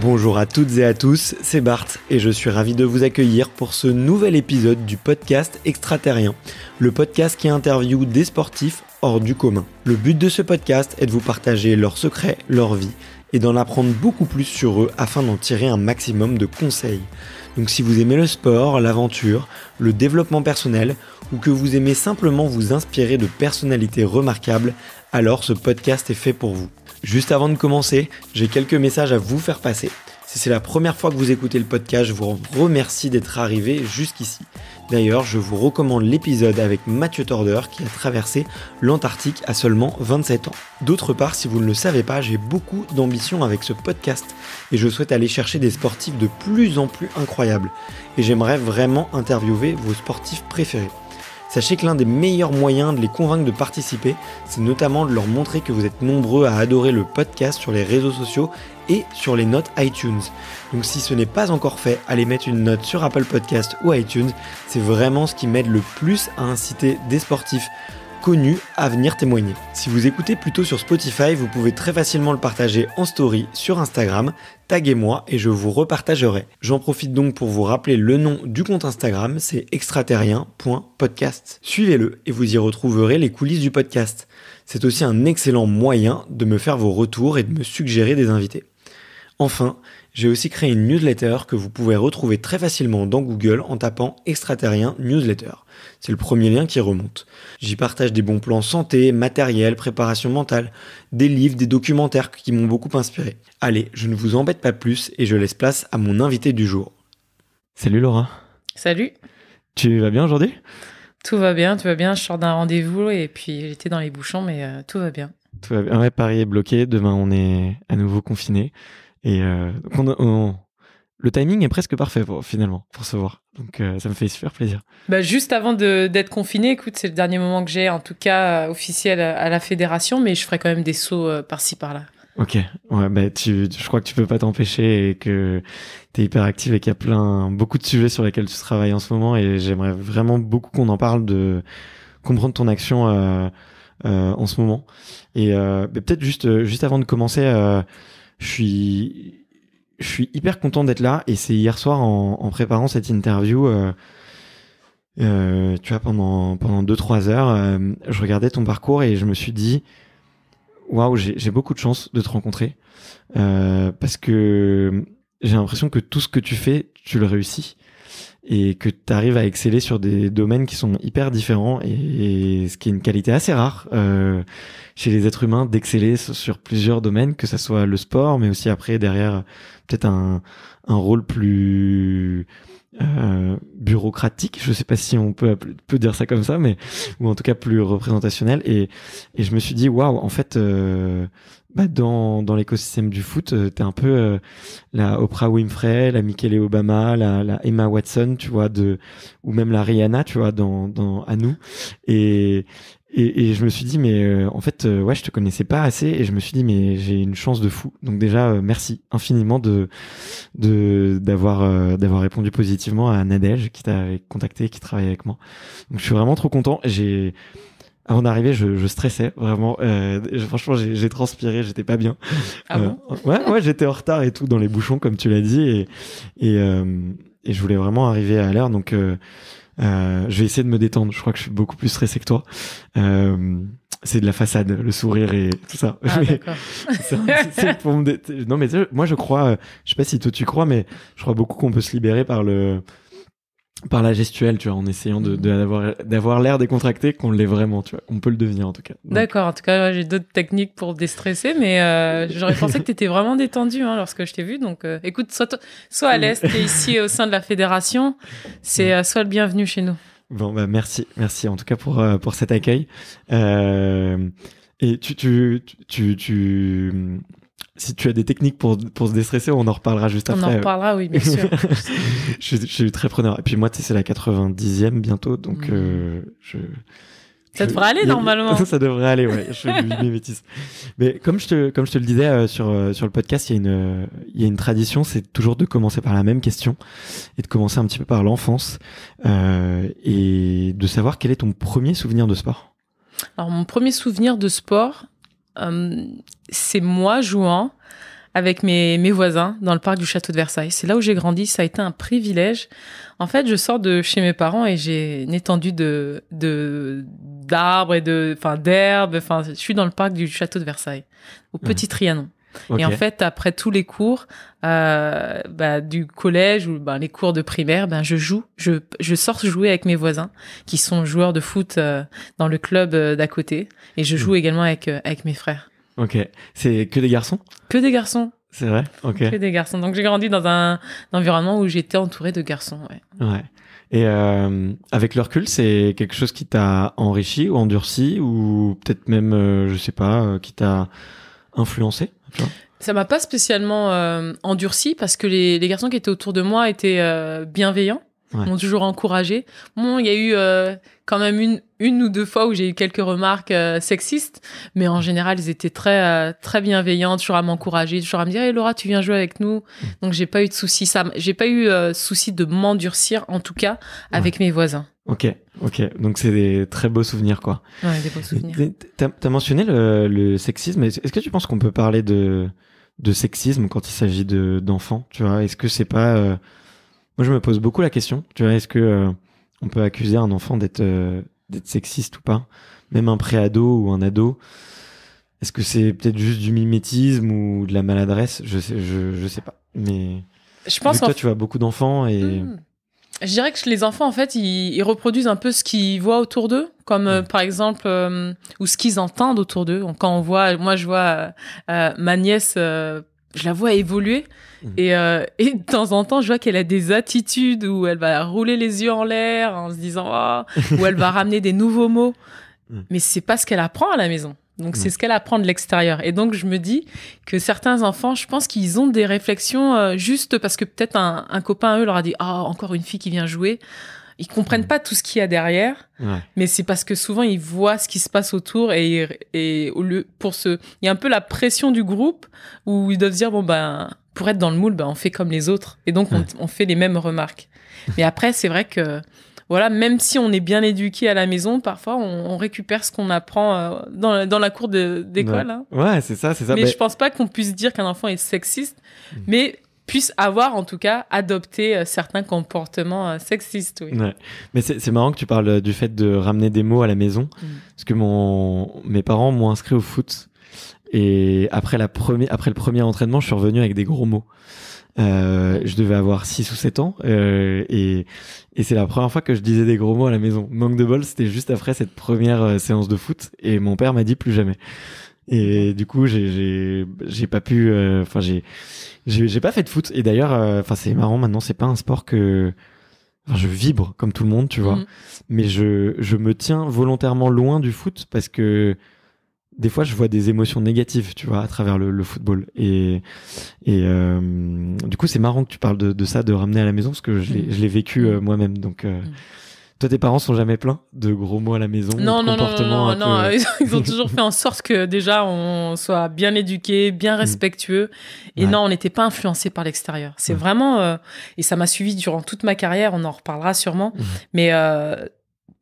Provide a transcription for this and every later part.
Bonjour à toutes et à tous, c'est Bart et je suis ravi de vous accueillir pour ce nouvel épisode du podcast Extraterrien, le podcast qui interviewe des sportifs hors du commun. Le but de ce podcast est de vous partager leurs secrets, leur vie et d'en apprendre beaucoup plus sur eux afin d'en tirer un maximum de conseils. Donc si vous aimez le sport, l'aventure, le développement personnel ou que vous aimez simplement vous inspirer de personnalités remarquables, alors ce podcast est fait pour vous. Juste avant de commencer, j'ai quelques messages à vous faire passer. Si c'est la première fois que vous écoutez le podcast, je vous remercie d'être arrivé jusqu'ici. D'ailleurs, je vous recommande l'épisode avec Mathieu Torder qui a traversé l'Antarctique à seulement 27 ans. D'autre part, si vous ne le savez pas, j'ai beaucoup d'ambition avec ce podcast et je souhaite aller chercher des sportifs de plus en plus incroyables. Et j'aimerais vraiment interviewer vos sportifs préférés. Sachez que l'un des meilleurs moyens de les convaincre de participer, c'est notamment de leur montrer que vous êtes nombreux à adorer le podcast sur les réseaux sociaux et sur les notes iTunes. Donc si ce n'est pas encore fait, allez mettre une note sur Apple Podcast ou iTunes, c'est vraiment ce qui m'aide le plus à inciter des sportifs connu à venir témoigner. Si vous écoutez plutôt sur Spotify, vous pouvez très facilement le partager en story sur Instagram, taguez-moi et je vous repartagerai. J'en profite donc pour vous rappeler le nom du compte Instagram, c'est extraterrien.podcast. Suivez-le et vous y retrouverez les coulisses du podcast. C'est aussi un excellent moyen de me faire vos retours et de me suggérer des invités. Enfin, j'ai aussi créé une newsletter que vous pouvez retrouver très facilement dans Google en tapant extraterrien newsletter. C'est le premier lien qui remonte. J'y partage des bons plans santé, matériel, préparation mentale, des livres, des documentaires qui m'ont beaucoup inspiré. Allez, je ne vous embête pas plus et je laisse place à mon invité du jour. Salut Laura. Salut. Tu vas bien aujourd'hui Tout va bien, tout va bien. Je sors d'un rendez-vous et puis j'étais dans les bouchons, mais euh, tout va bien. Tout va bien. Ouais, Paris est bloqué. Demain, on est à nouveau confiné. Et euh, le timing est presque parfait finalement pour se voir. Donc euh, ça me fait super plaisir. Bah, juste avant d'être confiné, écoute, c'est le dernier moment que j'ai, en tout cas euh, officiel à la fédération, mais je ferai quand même des sauts euh, par-ci par-là. Ok, ouais, bah, tu, je crois que tu peux pas t'empêcher et que tu es hyper active et qu'il y a plein, beaucoup de sujets sur lesquels tu travailles en ce moment et j'aimerais vraiment beaucoup qu'on en parle de comprendre ton action en ce moment. Et bah, peut-être juste, juste avant de commencer, je suis je suis hyper content d'être là et c'est hier soir en, préparant cette interview, euh, euh, tu vois, pendant pendant deux trois heures, euh, je regardais ton parcours et je me suis dit, waouh, j'ai beaucoup de chance de te rencontrer parce que j'ai l'impression que tout ce que tu fais, tu le réussis et que tu arrives à exceller sur des domaines qui sont hyper différents et, ce qui est une qualité assez rare euh, chez les êtres humains d'exceller sur plusieurs domaines, que ça soit le sport, mais aussi après derrière peut-être un rôle plus euh, bureaucratique, je sais pas si on peut, peut dire ça comme ça, mais ou en tout cas plus représentationnel. Et, et je me suis dit, waouh, en fait, euh, bah, dans, dans l'écosystème du foot, euh, t'es un peu la Oprah Winfrey, la Michelle Obama, la, Emma Watson, tu vois, de ou même la Rihanna, tu vois, dans, dans à nous. Et, et, et, je me suis dit, mais euh, en fait, euh, ouais, je te connaissais pas assez. Et je me suis dit, mais j'ai une chance de fou. Donc déjà, euh, merci infiniment de d'avoir euh, d'avoir répondu positivement à Nadège qui t'a contacté, qui travaille avec moi. Donc je suis vraiment trop content. J'ai avant d'arriver, je, je, stressais vraiment. franchement, j'ai transpiré, j'étais pas bien. Ah ouais, ouais, j'étais en retard et tout dans les bouchons, comme tu l'as dit, et et, et, je voulais vraiment arriver à l'heure. Donc euh, je vais essayer de me détendre. Je crois que je suis beaucoup plus stressé que toi. Euh, c'est de la façade, le sourire et tout ça. Ah, pour me Non, mais moi je crois, euh, je sais pas si toi tu crois, mais je crois beaucoup qu'on peut se libérer par le par la gestuelle, tu vois, en essayant de, d'avoir, l'air décontracté qu'on l'est vraiment, tu vois. On peut le devenir, en tout cas. D'accord. En tout cas, j'ai d'autres techniques pour déstresser, mais euh, j'aurais pensé que tu étais vraiment détendu hein, lorsque je t'ai vu. Donc, euh, écoute, soit, soit à l'Est, et ici au sein de la fédération, c'est euh, soit le bienvenu chez nous. Bon, bah, merci. Merci, en tout cas, pour, pour cet accueil. et tu, tu, si tu as des techniques pour, pour se déstresser, on en reparlera juste après. On en reparlera, oui, bien sûr. je, suis très preneur. Et puis moi, c'est la 90e bientôt, donc mm. euh, je... Ça devrait aller normalement. Ça devrait aller, ouais. Je suis mes bêtises. Mais comme je te, comme je te le disais euh, sur, euh, sur le podcast, il y a une, y une tradition, c'est toujours de commencer par la même question et de commencer un petit peu par l'enfance et de savoir quel est ton premier souvenir de sport. Alors mon premier souvenir de sport, euh, c'est moi jouant avec mes, voisins dans le parc du château de Versailles. C'est là où j'ai grandi, ça a été un privilège. En fait, je sors de chez mes parents et j'ai une étendue de d'arbres et de enfin d'herbes, enfin je suis dans le parc du château de Versailles au mmh. Petit Trianon. Et en fait, après tous les cours euh, bah, du collège ou ben, les cours de primaire, ben je joue, je, je sors jouer avec mes voisins qui sont joueurs de foot euh, dans le club euh, d'à côté, et je joue hmm. également avec avec mes frères. Ok, c'est que des garçons Que des garçons. C'est vrai. Ok. Que des garçons. Donc j'ai grandi dans un, environnement où j'étais entouré de garçons. Ouais. ouais. Et avec le recul, c'est quelque chose qui t'a enrichi ou endurci ou peut-être même, je je sais pas, qui t'a influencé ça m'a pas spécialement euh, endurci parce que les, garçons qui étaient autour de moi étaient euh, bienveillants, m'ont toujours encouragé. Bon, il y a eu euh, quand même une, ou deux fois où j'ai eu quelques remarques sexistes, mais en général, ils étaient très très bienveillants, toujours à m'encourager, toujours à me dire hey, «Eh, Laura, tu viens jouer avec nous." Mm. Donc j'ai pas eu de soucis. ça, j'ai pas eu souci de m'endurcir en tout cas avec mes voisins. Ok, ok. Donc c'est des très beaux souvenirs, quoi. Ouais, des beaux souvenirs. T'as as mentionné le, sexisme. Est-ce que tu penses qu'on peut parler de, de sexisme quand il s'agit d'enfants Tu vois, est-ce que c'est pas euh, Moi, je me pose beaucoup la question. Tu vois, est-ce que euh, on peut accuser un enfant euh, d'être sexiste ou pas Même un préado ou un ado. Est-ce que c'est peut-être juste du mimétisme ou de la maladresse Je sais, je, sais pas. Mais je pense que toi, tu vois beaucoup d'enfants et. Hmm je dirais que les enfants, en fait, ils, reproduisent un peu ce qu'ils voient autour d'eux, comme euh, par exemple, euh, ou ce qu'ils entendent autour d'eux. Quand on voit, moi, je vois euh, ma nièce, je la vois évoluer. Mmh. Et, de temps en temps, je vois qu'elle a des attitudes où elle va rouler les yeux en l'air en se disant, oh, ou elle va ramener des nouveaux mots. Mmh. Mais c'est pas ce qu'elle apprend à la maison. Donc mm. c'est ce qu'elle apprend de l'extérieur. Et donc je me dis que certains enfants, je pense qu'ils ont des réflexions euh, juste parce que peut-être un, copain eux leur a dit ah encore une fille qui vient jouer. Ils comprennent mm. pas tout ce qu'il y a derrière, mais c'est parce que souvent ils voient ce qui se passe autour et, et au lieu pour ce, il y a un peu la pression du groupe où ils doivent dire bon ben pour être dans le moule, ben on fait comme les autres et donc on fait les mêmes remarques. mais après c'est vrai que voilà, même si on est bien éduqué à la maison, parfois on, récupère ce qu'on apprend euh, dans la, cour d'école. Hein. Ouais, c'est ça, c'est ça. Mais, ben je pense pas qu'on puisse dire qu'un enfant est sexiste, mm. mais puisse avoir, en tout cas, adopté euh, certains comportements euh, sexistes. Ouais. Mais c'est marrant que tu parles du fait de ramener des mots à la maison, mm. parce que mes parents m'ont inscrit au foot. Et après, après le premier entraînement, je suis revenu avec des gros mots. Euh, je devais avoir 6 ou 7 ans euh, et, c'est la première fois que je disais des gros mots à la maison. Manque de bol, c'était juste après cette première euh, séance de foot et mon père m'a dit plus jamais. Et du coup, j'ai pas pu. Enfin, j'ai pas fait de foot. Et d'ailleurs, enfin, c'est marrant. Maintenant, c'est pas un sport que. Enfin, je vibre comme tout le monde, tu vois. Mm. Mais je je me tiens volontairement loin du foot parce que des fois, je vois des émotions négatives, tu vois, à travers le, football. Et, et euh, du coup, c'est marrant que tu parles de, ça, de ramener à la maison, parce que je l'ai mm. vécu euh, mm. moi-même. Donc, euh, mm. toi, tes parents sont jamais pleins de gros mots à la maison Non, non, non, non, non, ils ont toujours fait en sorte que déjà on soit bien éduqué, bien respectueux. Et non, on n'était pas influencé par l'extérieur. C'est vraiment, et ça m'a suivi durant toute ma carrière. On en reparlera sûrement, mais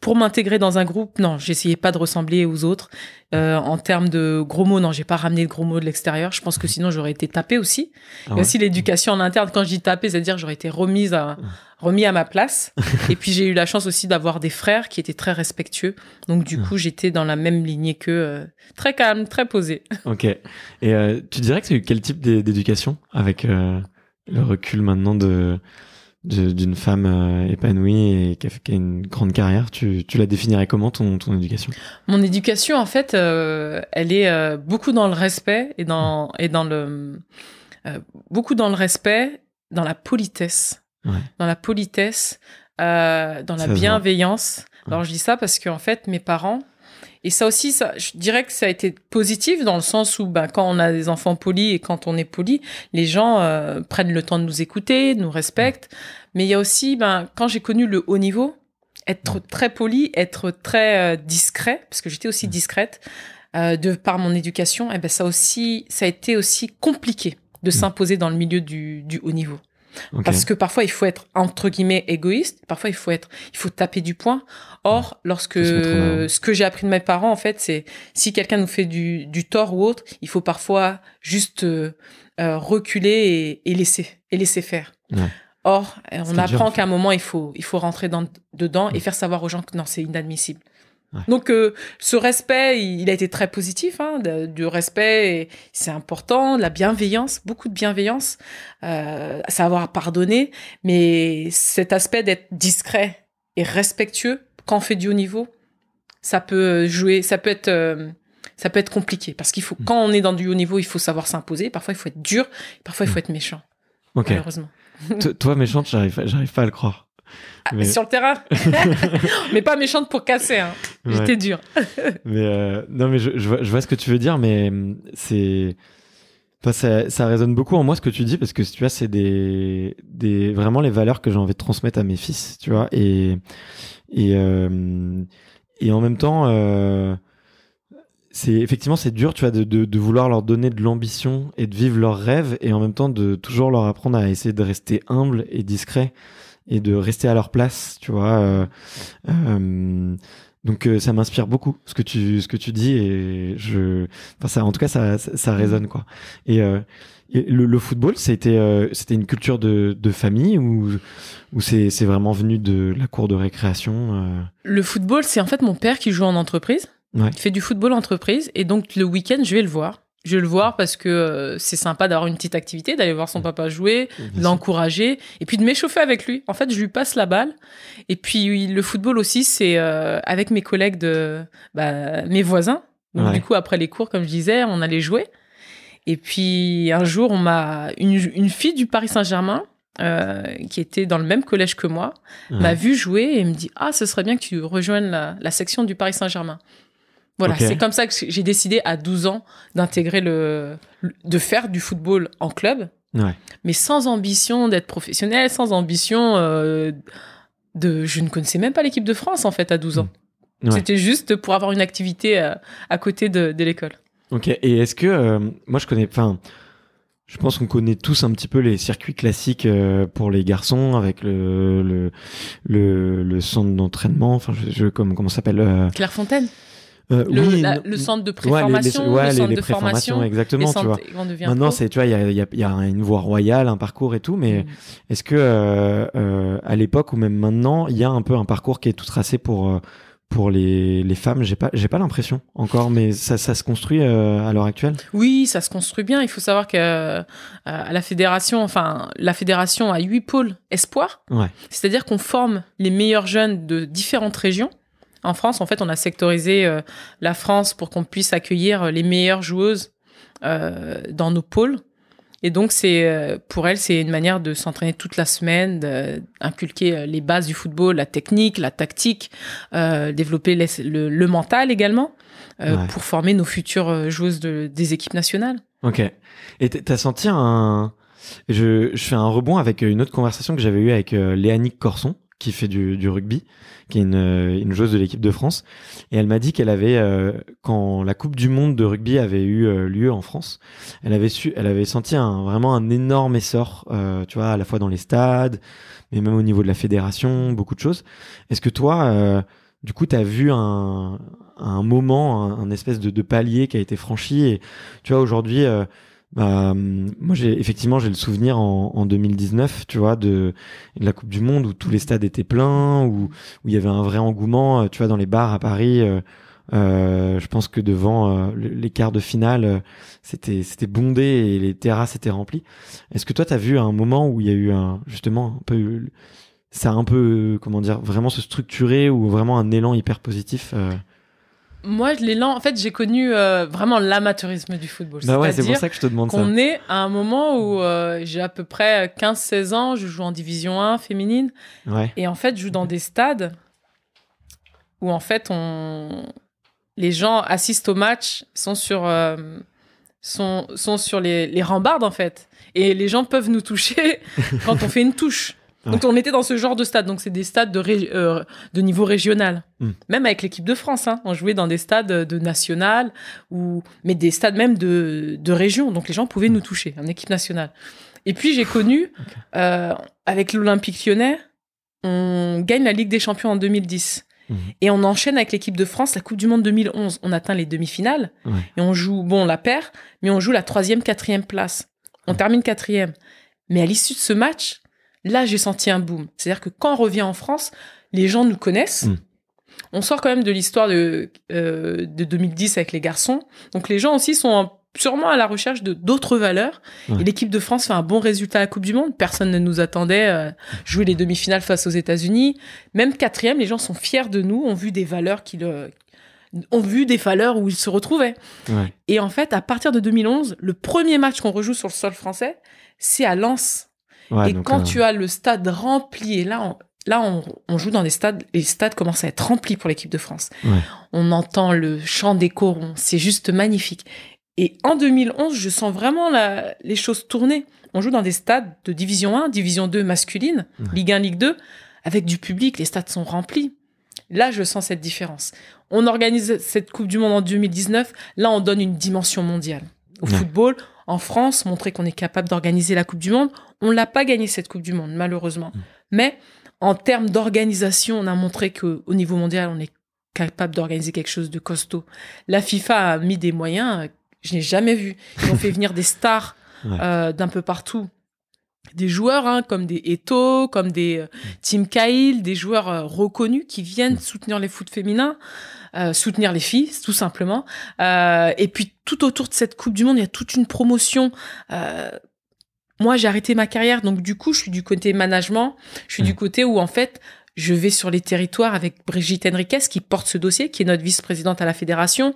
pour m'intégrer dans un groupe, non, j'essayais pas de ressembler aux autres. Euh, en termes de gros mots, non, j'ai pas ramené de gros mots de l'extérieur. Je pense que sinon j'aurais été tapée aussi. Et ah aussi l'éducation en interne. Quand je dis tapée, c'est-à-dire j'aurais été remise à, remis à ma place. et puis j'ai eu la chance aussi d'avoir des frères qui étaient très respectueux. Donc du coup, ah. j'étais dans la même lignée que euh, très calme, très posée. ok. Et euh, tu dirais que c'est quel type d'éducation avec le recul maintenant de d'une femme euh, épanouie et qui a, une grande carrière. Tu, tu la définirais comment ton, ton éducation Mon éducation, en fait, euh, elle est euh, beaucoup dans le respect et dans, et dans le beaucoup dans le respect, dans la politesse, dans la politesse, dans la bienveillance. Alors je dis ça parce qu'en fait, mes parents, et ça aussi, ça, je dirais que ça a été positif dans le sens où ben, quand on a des enfants polis et quand on est poli, les gens euh, prennent le temps de nous écouter, nous respectent. Mais il y a aussi, ben, quand j'ai connu le haut niveau, être très poli, être très euh, discret, parce que j'étais aussi discrète euh, de par mon éducation, et eh ben ça aussi, ça a été aussi compliqué de s'imposer dans le milieu du haut niveau. Parce que parfois, il faut être, entre guillemets, égoïste. Parfois, il faut être, il faut taper du poing. Or, lorsque, ce que j'ai appris de mes parents, en fait, c'est, si quelqu'un nous fait du, tort ou autre, il faut parfois juste euh, euh, reculer et, laisser, et laisser faire. Or, on apprend qu'à un moment, il faut, il faut rentrer dedans et faire savoir aux gens que non, c'est inadmissible. Donc euh, ce respect, il a été très positif, hein, du respect, c'est important, la bienveillance, beaucoup de bienveillance, euh, savoir pardonner, mais cet aspect d'être discret et respectueux quand on fait du haut niveau, ça peut jouer, ça peut être, euh, ça peut être compliqué parce qu'il faut, mm. quand on est dans du haut niveau, il faut savoir s'imposer. Parfois, il faut être dur, parfois, il faut mm. être méchant. Malheureusement. Toi, méchante, j'arrive, j'arrive pas à le croire. Ah, sur le terrain Mais pas méchante pour casser. Hein. J'étais dur. mais euh, non, mais je, vois, ce que tu veux dire, mais hum, c'est. ça, résonne beaucoup en moi ce que tu dis parce que tu vois, c'est des, vraiment les valeurs que j'ai envie de transmettre à mes fils, tu vois. Et et hum, en même temps, euh, c'est effectivement c'est dur, tu vois, de vouloir leur donner de l'ambition et de vivre leurs rêves et en même temps de toujours leur apprendre à essayer de rester humble et discret et de rester à leur place, tu vois. Euh, euh, donc euh, ça m'inspire beaucoup ce que tu ce que tu dis et je enfin ça en tout cas ça ça, mm. résonne quoi et le, le, football, c'était c'était une culture de, de famille ou ou c'est c'est vraiment venu de la cour de récréation. Le football, c'est en fait mon père qui joue en entreprise. Ouais. Il fait du football entreprise et donc le week-end, je vais le voir. Je vais le voir parce que euh, c'est sympa d'avoir une petite activité, d'aller voir son mm. papa jouer, mm, l'encourager, et puis de m'échauffer avec lui. En fait, je lui passe la balle. Et puis le football aussi, c'est euh, avec mes collègues de bah, mes voisins. Du coup, après les cours, comme je disais, on allait jouer. Et puis un jour, on m'a une, fille du Paris Saint-Germain euh, qui était dans le même collège que moi m'a vu jouer et me dit ah ce serait bien que tu rejoignes la section du Paris Saint-Germain. Voilà, c'est comme ça que j'ai décidé à 12 ans d'intégrer le, de faire du football en club, mais sans ambition d'être professionnel, sans ambition euh, de, je ne connaissais même pas l'équipe de France en fait à 12 ans. C'était juste pour avoir une activité euh, à, côté de, l'école. Ok, et est-ce que euh, moi je connais, enfin, je pense qu'on connaît tous un petit peu les circuits classiques pour les garçons avec le le, centre d'entraînement, enfin, je, comment s'appelle Claire Clairefontaine. Euh, le, centre de préformation, les, exactement. Maintenant, il y a, une voie royale, un parcours et tout, mais mm. est-ce que euh, euh, à l'époque ou même maintenant, il y a un peu un parcours qui est tout tracé pour pour les, femmes, j'ai pas, j'ai pas l'impression encore, mais ça, se construit à l'heure actuelle. Oui, ça se construit bien. Il faut savoir que à la fédération, enfin, la fédération a huit pôles espoir. C'est-à-dire qu'on forme les meilleurs jeunes de différentes régions en France, en fait, on a sectorisé euh, la France pour qu'on puisse accueillir euh, les meilleures joueuses euh, dans nos pôles. Et donc, c'est pour elle, c'est une manière de s'entraîner toute la semaine, d'inculquer les bases du football, la technique, la tactique, développer le, mental également, pour former nos futures joueuses des équipes nationales. Ok. Et tu as senti un... Je, je, fais un rebond avec une autre conversation que j'avais eue avec Léanique Corson, qui fait du, du, rugby, qui est une, euh, une joueuse de l'équipe de France. Et elle m'a dit qu'elle avait, euh, quand la Coupe du Monde de rugby avait eu euh, lieu en France, elle avait, su, elle avait senti un, vraiment un énorme essor, tu vois, à la fois dans les stades, mais même au niveau de la fédération, beaucoup de choses. Est-ce que toi, du coup, tu as vu un, un moment, un, espèce de, de, palier qui a été franchi Et tu vois, aujourd'hui, bah, moi, j'ai effectivement, j'ai le souvenir en, en 2019, tu vois, de, la Coupe du Monde où tous les stades étaient pleins, où où il y avait un vrai engouement, euh, tu vois, dans les bars à Paris. Euh, euh, je pense que devant les quarts de finale, c'était c'était bondé et les terrasses étaient remplies. Est-ce que toi, t'as vu un moment où il y a eu un justement un peu ça a un peu comment dire vraiment se structurer ou vraiment un élan hyper positif moi, l'élan, en fait, j'ai connu euh, vraiment l'amateurisme du football. Bah c'est pour ça que je te demande on est à un moment où euh, j'ai à peu près 15-16 euh, ans, je joue en division 1 féminine. Et en fait, je joue dans des stades où en fait, les gens assistent au match, sont sur, sont, sur les, les, rambardes en fait. Et les gens peuvent nous toucher quand on fait une touche. Donc on était dans ce genre de stade. Donc c'est des stades de, euh, niveau régional. Hmm. Même avec l'équipe de France, hein. on jouait dans des stades de national ou mais des stades même de, région. Donc les gens pouvaient nous toucher, en équipe nationale. Et puis j'ai connu euh, avec l'Olympique Lyonnais, on gagne la Ligue des Champions en 2010. Hmm. Et on enchaîne avec l'équipe de France la Coupe du Monde 2011. On atteint les demi-finales et on joue, bon, on la perd, mais on joue la troisième, quatrième place. On termine quatrième. Mais à l'issue de ce match, là, j'ai senti un boom. C'est-à-dire que quand on revient en France, les gens nous connaissent. Mm. On sort quand même de l'histoire de, 2010 euh, avec les garçons. Donc les gens aussi sont sûrement à la recherche de d'autres valeurs. Et l'équipe de France fait un bon résultat à la Coupe du Monde. Personne ne nous attendait euh, jouer les demi-finales face aux États-Unis. Même quatrième, les gens sont fiers de nous, ont vu des valeurs qui ont vu des valeurs où ils se retrouvaient. Et en fait, à partir de 2011, le premier match qu'on rejoue sur le sol français, c'est à Lens et quand euh, tu as le stade rempli, et là, on, là on, joue dans des stades, les stades commencent à être remplis pour l'équipe de France. On entend le chant des corons, c'est juste magnifique. Et en 2011, je sens vraiment les choses tourner. On joue dans des stades de division 1, division 2 masculine, Ligue 1, Ligue 2, avec du public, les stades sont remplis. Là, je sens cette différence. On organise cette Coupe du Monde en 2019, là, on donne une dimension mondiale au football en France, montrer qu'on est capable d'organiser la Coupe du Monde. On l'a pas gagné cette Coupe du Monde, malheureusement. Mm. Mais en termes d'organisation, on a montré qu'au niveau mondial, on est capable d'organiser quelque chose de costaud. La FIFA a mis des moyens, euh, je n'ai jamais vu. Ils ont fait venir des stars euh, d'un peu partout des joueurs hein, comme des Eto, comme des euh, mm. Team Tim Cahill, des joueurs euh, reconnus qui viennent mm. soutenir les foot féminins, euh, soutenir les filles tout simplement. et puis tout autour de cette Coupe du Monde, il y a toute une promotion. moi, j'ai arrêté ma carrière, donc du coup, je suis du côté management, je suis du mm. côté où en fait, je vais sur les territoires avec Brigitte Henriquez qui porte ce dossier, qui est notre vice-présidente à la fédération.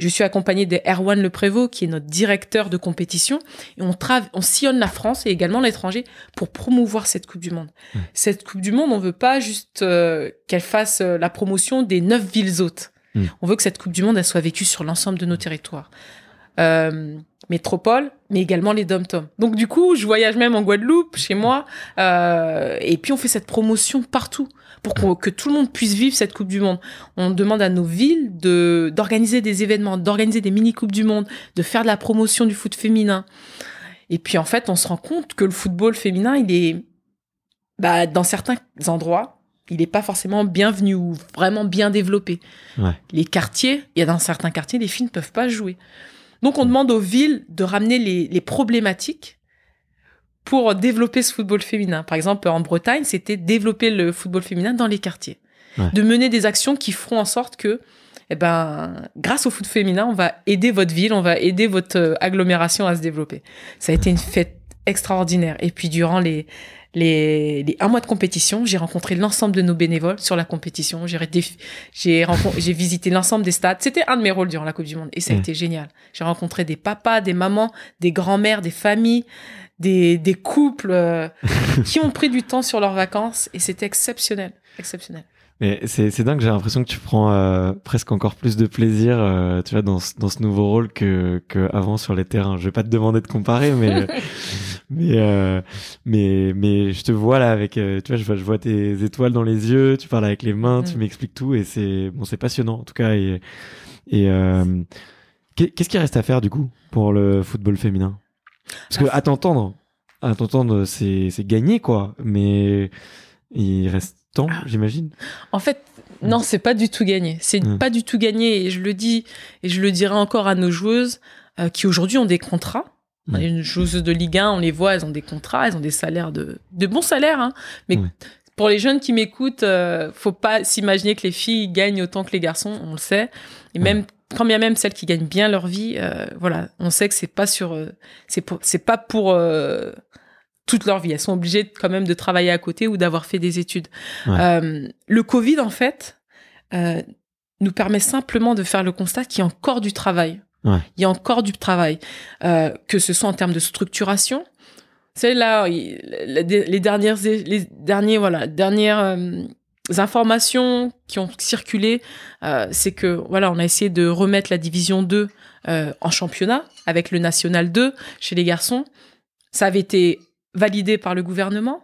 Je suis accompagnée de Erwan Le qui est notre directeur de compétition. Et on, on sillonne la France et également l'étranger pour promouvoir cette Coupe du Monde. Hmm. Cette Coupe du Monde, on ne veut pas juste euh, qu'elle fasse euh, la promotion des neuf villes hôtes. Hmm. On veut que cette Coupe du Monde, elle soit vécue sur l'ensemble de nos territoires. Euh, métropole, mais également les dom-toms. Donc du coup, je voyage même en Guadeloupe, chez moi, euh, et puis on fait cette promotion partout pour que tout le monde puisse vivre cette Coupe du Monde. On demande à nos villes de, d'organiser des événements, d'organiser des mini-Coupes du Monde, de faire de la promotion du foot féminin. Et puis en fait, on se rend compte que le football féminin, il est, bah, dans certains endroits, il n'est pas forcément bienvenu ou vraiment bien développé. Les quartiers, il y a dans certains quartiers, les filles ne peuvent pas jouer. Donc on demande aux villes de ramener les problématiques pour développer ce football féminin. Par exemple, en Bretagne, c'était développer le football féminin dans les quartiers. De mener des actions qui feront en sorte que, eh ben, grâce au foot féminin, on va aider votre ville, on va aider votre euh, agglomération à se développer. Ça a été une fête extraordinaire. Et puis, durant les, les, un mois de compétition, j'ai rencontré l'ensemble de nos bénévoles sur la compétition. J'ai, j'ai, j'ai visité l'ensemble des stades. C'était un de mes rôles durant la Coupe du Monde et ça a mm. été génial. J'ai rencontré des papas, des mamans, des grands-mères, des familles, des, couples euh, qui ont pris du temps sur leurs vacances et c'était exceptionnel, exceptionnel. Mais c'est dingue, j'ai l'impression que tu prends euh, presque encore plus de plaisir, euh, tu vois, dans, dans ce nouveau rôle que, que avant sur les terrains. Je vais pas te demander de comparer, mais mais mais mais je te vois là avec, tu vois, je vois, tes étoiles dans les yeux, tu parles avec les mains, tu mm. m'expliques tout et c'est bon, c'est passionnant en tout cas. Et et qu'est-ce qui reste à faire du coup pour le football féminin parce que à t'entendre, c'est gagné quoi. Mais il reste temps, ah. j'imagine. En fait, non, c'est pas du tout gagné. C'est pas du tout gagné. Et je le dis, et je le dirai encore à nos joueuses euh, qui aujourd'hui ont des contrats. Les Une joueuse de Ligue 1, on les voit, elles ont des contrats, elles ont des salaires de, de bons salaires. Hein. Mais pour les jeunes qui m'écoutent, euh, faut pas s'imaginer que les filles gagnent autant que les garçons, on le sait. Et même quand bien même celles qui gagnent bien leur vie, euh, voilà, on sait que c'est pas sur, euh, c'est pas pour euh, toute leur vie. Elles sont obligées quand même de travailler à côté ou d'avoir fait des études. le Covid, en fait, nous permet simplement de faire le constat qu'il y a encore du travail. Il y a encore du travail, que ce soit en termes de structuration. C'est là les dernières, les derniers, voilà, dernières informations qui ont circulé, euh, c'est que voilà, on a essayé de remettre la division 2 euh, en championnat avec le national 2 chez les garçons. Ça avait été validé par le gouvernement,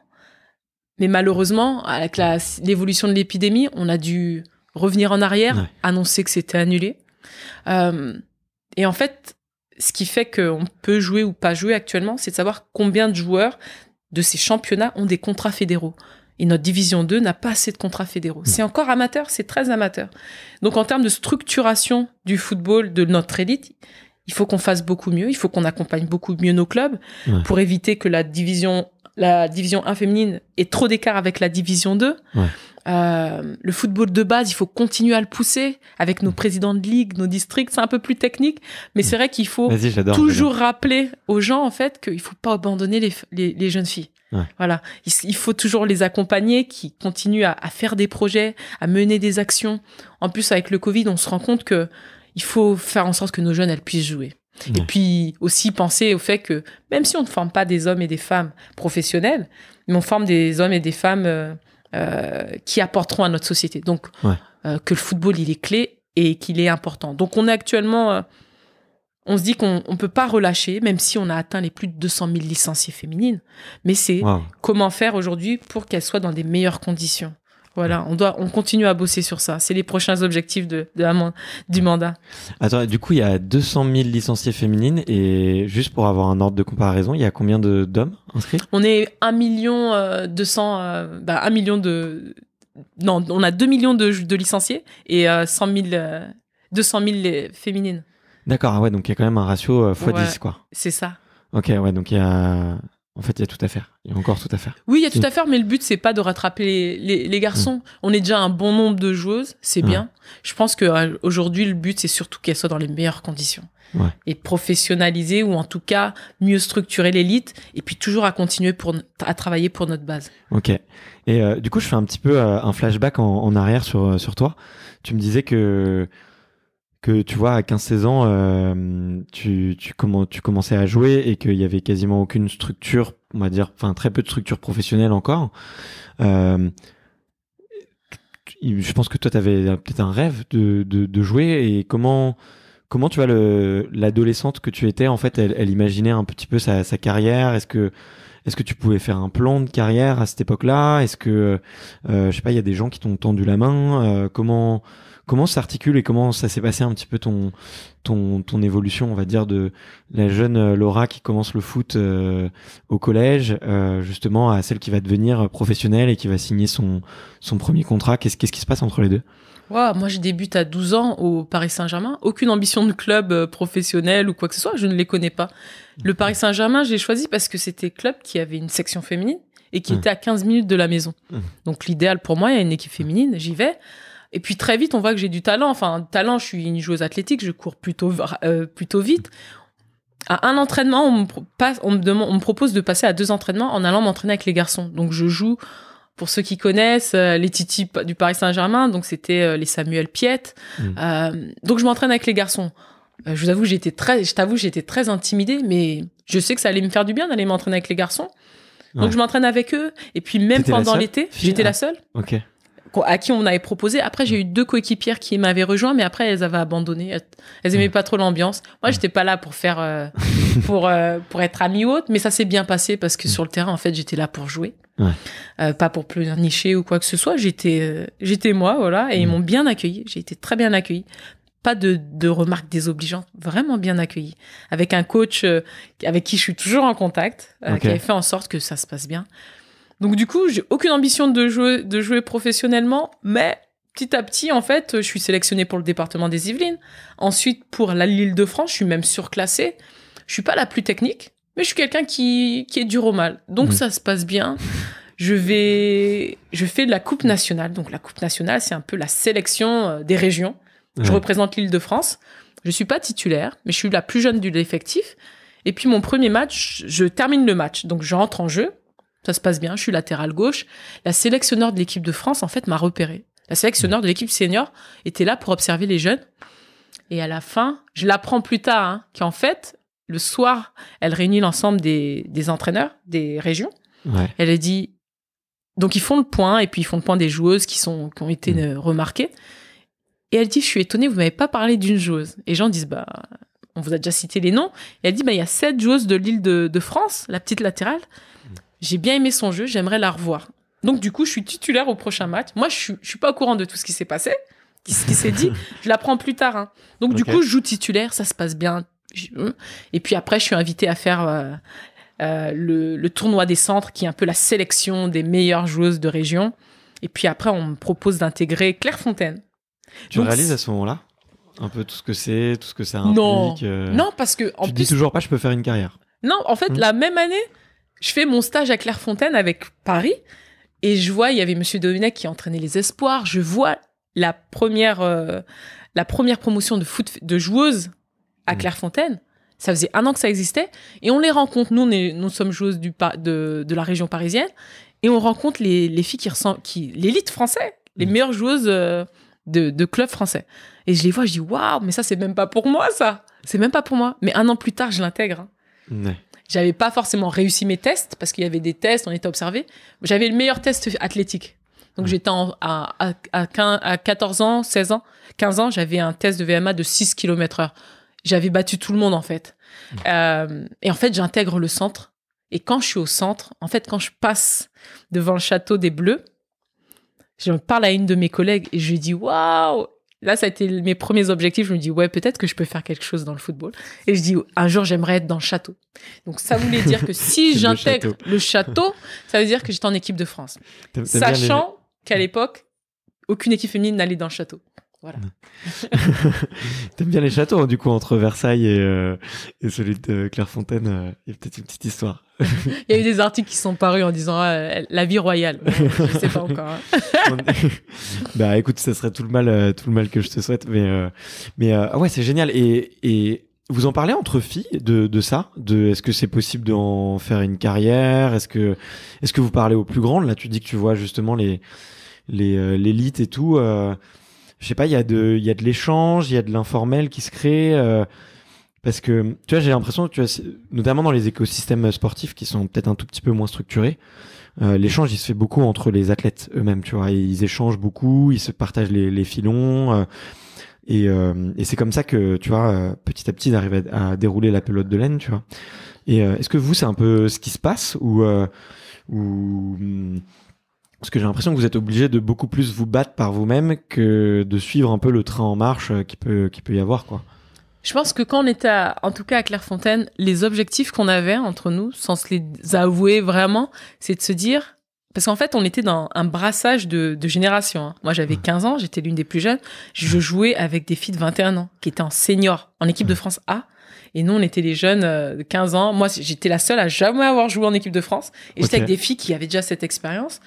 mais malheureusement, avec l'évolution de l'épidémie, on a dû revenir en arrière, annoncer que c'était annulé. Euh, et en fait, ce qui fait qu'on peut jouer ou pas jouer actuellement, c'est de savoir combien de joueurs de ces championnats ont des contrats fédéraux. Et notre division 2 n'a pas assez de contrats fédéraux. C'est encore amateur, c'est très amateur. Donc en termes de structuration du football de notre élite, il faut qu'on fasse beaucoup mieux, il faut qu'on accompagne beaucoup mieux nos clubs pour éviter que la division la division 1 féminine ait trop d'écart avec la division 2. Euh, le football de base, il faut continuer à le pousser avec nos mm. présidents de ligue, nos districts. C'est un peu plus technique, mais mm. c'est vrai qu'il faut toujours rappeler aux gens en fait qu'il faut pas abandonner les, les jeunes filles. Voilà, il, faut toujours les accompagner, qui continuent à, faire des projets, à mener des actions. En plus, avec le Covid, on se rend compte que il faut faire en sorte que nos jeunes elles puissent jouer. Et puis aussi penser au fait que même si on ne forme pas des hommes et des femmes professionnels, mais on forme des hommes et des femmes euh, euh, qui apporteront à notre société. Donc euh, que le football il est clé et qu'il est important. Donc on est actuellement on se dit qu'on ne peut pas relâcher, même si on a atteint les plus de 200 000 licenciés féminines. Mais c'est comment faire aujourd'hui pour qu'elles soient dans des meilleures conditions. Voilà, on doit, on continue à bosser sur ça. C'est les prochains objectifs de, du mandat. Attends, du coup, il y a 200 000 licenciées féminines et juste pour avoir un ordre de comparaison, il y a combien d'hommes inscrits On est 1 million 200, euh, 1 euh, bah, million de, non, on a 2 millions de, licenciés et 200 euh, 000 féminines. D'accord, ah ouais, donc il y a quand même un ratio euh, x10, quoi. C'est ça. Ok, ouais, donc il y a. En fait, il y a tout à faire. Il y a encore tout à faire. Oui, il y a tout à faire, mais le but, c'est pas de rattraper les, les, mmh. garçons. On est déjà un bon nombre de joueuses, c'est mmh. bien. Je pense qu'aujourd'hui, euh, le but, c'est surtout qu'elles soient dans les meilleures conditions. Et professionnaliser, ou en tout cas, mieux structurer l'élite, et puis toujours à continuer pour, à travailler pour notre base. Ok. Et euh, du coup, je fais un petit peu un flashback en, en, arrière sur, sur toi. Tu me disais que que tu vois à 15-16 ans, euh, tu, tu, comment, tu commençais à jouer et qu'il y avait quasiment aucune structure, on va dire, enfin très peu de structure professionnelle encore. Euh, je pense que toi, tu avais peut-être un rêve de, de, jouer et comment, comment tu vois l'adolescente que tu étais, en fait, elle, imaginait un petit peu sa, sa carrière. Est-ce que est-ce que tu pouvais faire un plan de carrière à cette époque-là Est-ce que, euh, je sais pas, il y a des gens qui t'ont tendu la main euh, Comment Comment s'articule et comment ça s'est passé un petit peu ton, ton, évolution, on va dire, de la jeune euh, Laura qui commence le foot euh, au collège, euh, justement, à celle qui va devenir professionnelle et qui va signer son, son premier contrat Qu'est-ce qui se passe entre les deux moi, je débute à 12 ans au Paris Saint-Germain. Aucune ambition de club professionnel ou quoi que ce soit. Je ne les connais pas. Le Paris Saint-Germain, j'ai choisi parce que c'était club qui avait une section féminine et qui mmh. était à 15 minutes de la maison. Mmh. Donc, l'idéal pour moi, il y a une équipe féminine, j'y vais. Et puis très vite, on voit que j'ai du talent. Enfin, talent, je suis une joueuse athlétique, je cours plutôt, euh, vite. À un entraînement, on me, propose de passer à deux entraînements en allant m'entraîner avec les garçons. Donc je joue, pour ceux qui connaissent, euh, les Titi du Paris Saint-Germain, donc c'était euh, les Samuel Piette. Mmh. donc je m'entraîne avec les garçons. je vous avoue, j'étais très, je t'avoue, j'étais très intimidée, mais je sais que ça allait me faire du bien d'aller m'entraîner avec les garçons. Donc je m'entraîne avec eux. Et puis même pendant l'été, j'étais la ah. seule. Ok à qui on avait proposé. Après, j'ai mm. eu deux coéquipières qui m'avaient rejoint, mais après, elles avaient abandonné. Elles, n'aimaient aimaient mm. pas trop l'ambiance. Moi, mm. j'étais pas là pour faire, euh, pour, euh, pour être amie ou autre, mais ça s'est bien passé parce que sur le terrain, en fait, j'étais là pour jouer. Euh, pas pour plus nicher ou quoi que ce soit. J'étais, j'étais moi, voilà, et ils m'ont bien accueilli. J'ai été très bien accueilli pas de, de, remarques désobligeantes, vraiment bien accueilli. Avec un coach avec qui je suis toujours en contact, qui a fait en sorte que ça se passe bien. Donc du coup, j'ai aucune ambition de jouer, de jouer professionnellement, mais petit à petit, en fait, je suis sélectionnée pour le département des Yvelines. Ensuite, pour l'île de France, je suis même surclassée. Je suis pas la plus technique, mais je suis quelqu'un qui, qui est dur au mal. Donc mhm. ça se passe bien. Je vais, je fais de la Coupe nationale. Donc la Coupe nationale, c'est un peu la sélection euh, des régions. Je représente l'île de France. Je suis pas titulaire, mais je suis la plus jeune du effectif. Et puis mon premier match, je termine le match. Donc je rentre en jeu ça se passe bien, je suis latéral gauche. La sélectionneur de l'équipe de France, en fait, m'a repéré. La sélectionneur de l'équipe senior était là pour observer les jeunes. Et à la fin, je l'apprends plus tard, hein, qu'en fait, le soir, elle réunit l'ensemble des, entraîneurs des régions. Elle a dit. Donc, ils font le point, et puis ils font le point des joueuses qui, sont, qui ont été mm. remarquées. Et elle dit Je suis étonnée, vous m'avez pas parlé d'une joueuse. Et les gens disent Bah, on vous a déjà cité les noms. Et elle dit Bah, il y a sept joueuses de l'île de France, la petite latérale. J'ai bien aimé son jeu, j'aimerais la revoir. Donc du coup, je suis titulaire au prochain match. Moi, je suis, suis pas au courant de tout ce qui s'est passé, ce qui s'est dit. Je l'apprends plus tard. Hein. Donc du coup, je joue titulaire, ça se passe bien. Euh. Et puis après, je suis invité à faire euh, euh, le, tournoi des centres, qui est un peu la sélection des meilleures joueuses de région. Et puis après, on me propose d'intégrer Claire Fontaine. Tu réalises à ce moment-là un peu tout ce que c'est, tout ce que ça implique. Non, non parce que tu plus, dis toujours pas, je peux faire une carrière. Non, en fait, hmm. la même année, je fais mon stage à Clairefontaine avec Paris et je vois, il y avait Monsieur Dominique qui entraînait les espoirs. Je vois la première, euh, la première promotion de foot de joueuses à mmh. Clairefontaine. Ça faisait un an que ça existait et on les rencontre. Nous, nous sommes joueuses du, de, de, la région parisienne et on rencontre les, filles qui ressemblent, qui l'élite française, les mmh. meilleures joueuses euh, de, clubs français. Et je les vois, je dis waouh, mais ça c'est même pas pour moi ça, c'est même pas pour moi. Mais un an plus tard, je l'intègre. Hein. J'avais pas forcément réussi mes tests parce qu'il y avait des tests, on était observé. J'avais le meilleur test athlétique. Donc j'étais à, à, 14 ans, 16 ans, 15 ans, j'avais un test de VMA de 6 km heure. J'avais battu tout le monde en fait. Euh, et en fait, j'intègre le centre. Et quand je suis au centre, en fait, quand je passe devant le château des Bleus, je parle à une de mes collègues et je lui dis waouh Là, ça a été mes premiers objectifs. Je me dis, ouais, peut-être que je peux faire quelque chose dans le football. Et je dis, un jour, j'aimerais être dans le château. Donc, ça voulait dire que si j'intègre le, château, ça veut dire que j'étais en équipe de France. Sachant qu'à l'époque, aucune équipe féminine n'allait dans le château. Voilà. T'aimes bien les châteaux, hein, du coup, entre Versailles et, euh, celui de Clairefontaine. Euh, il y a peut-être une petite histoire. Il y a eu des articles qui sont parus en disant ah, la vie royale. Je sais pas encore. Hein. bah écoute, ça serait tout le mal, euh, tout le mal que je te souhaite. Mais, mais ah ouais, c'est génial. Et, vous en parlez entre filles de, ça de est-ce que c'est possible d'en faire une carrière Est-ce que est-ce que vous parlez aux plus grandes Là, tu dis que tu vois justement les les l'élite et tout je sais pas, il y a de, il y a de l'échange, il y a de l'informel qui se crée. Euh, parce que, tu vois, j'ai l'impression tu vois, notamment dans les écosystèmes sportifs qui sont peut-être un tout petit peu moins structurés, euh, l'échange, il se fait beaucoup entre les athlètes eux-mêmes, tu vois. Ils échangent beaucoup, ils se partagent les, les filons. Euh, et, et c'est comme ça que, tu vois, petit à petit, ils arrivent à, à, dérouler la pelote de laine, tu vois. Et est-ce que vous, c'est un peu ce qui se passe ou... ou hmm, parce que j'ai l'impression que vous êtes obligé de beaucoup plus vous battre par vous-même que de suivre un peu le train en marche euh, qui peut, qui peut y avoir, quoi. Je pense que quand on était, en tout cas à Clairefontaine, les objectifs qu'on avait entre nous, sans se les avouer vraiment, c'est de se dire, parce qu'en fait, on était dans un brassage de, générations. Hein. Moi, j'avais 15 ans, j'étais l'une des plus jeunes. Je jouais avec des filles de 21 ans qui étaient en senior, en équipe de France A. Et nous, on était les jeunes euh, de 15 ans. Moi, j'étais la seule à jamais avoir joué en équipe de France. Et okay. j'étais avec des filles qui avaient déjà cette expérience.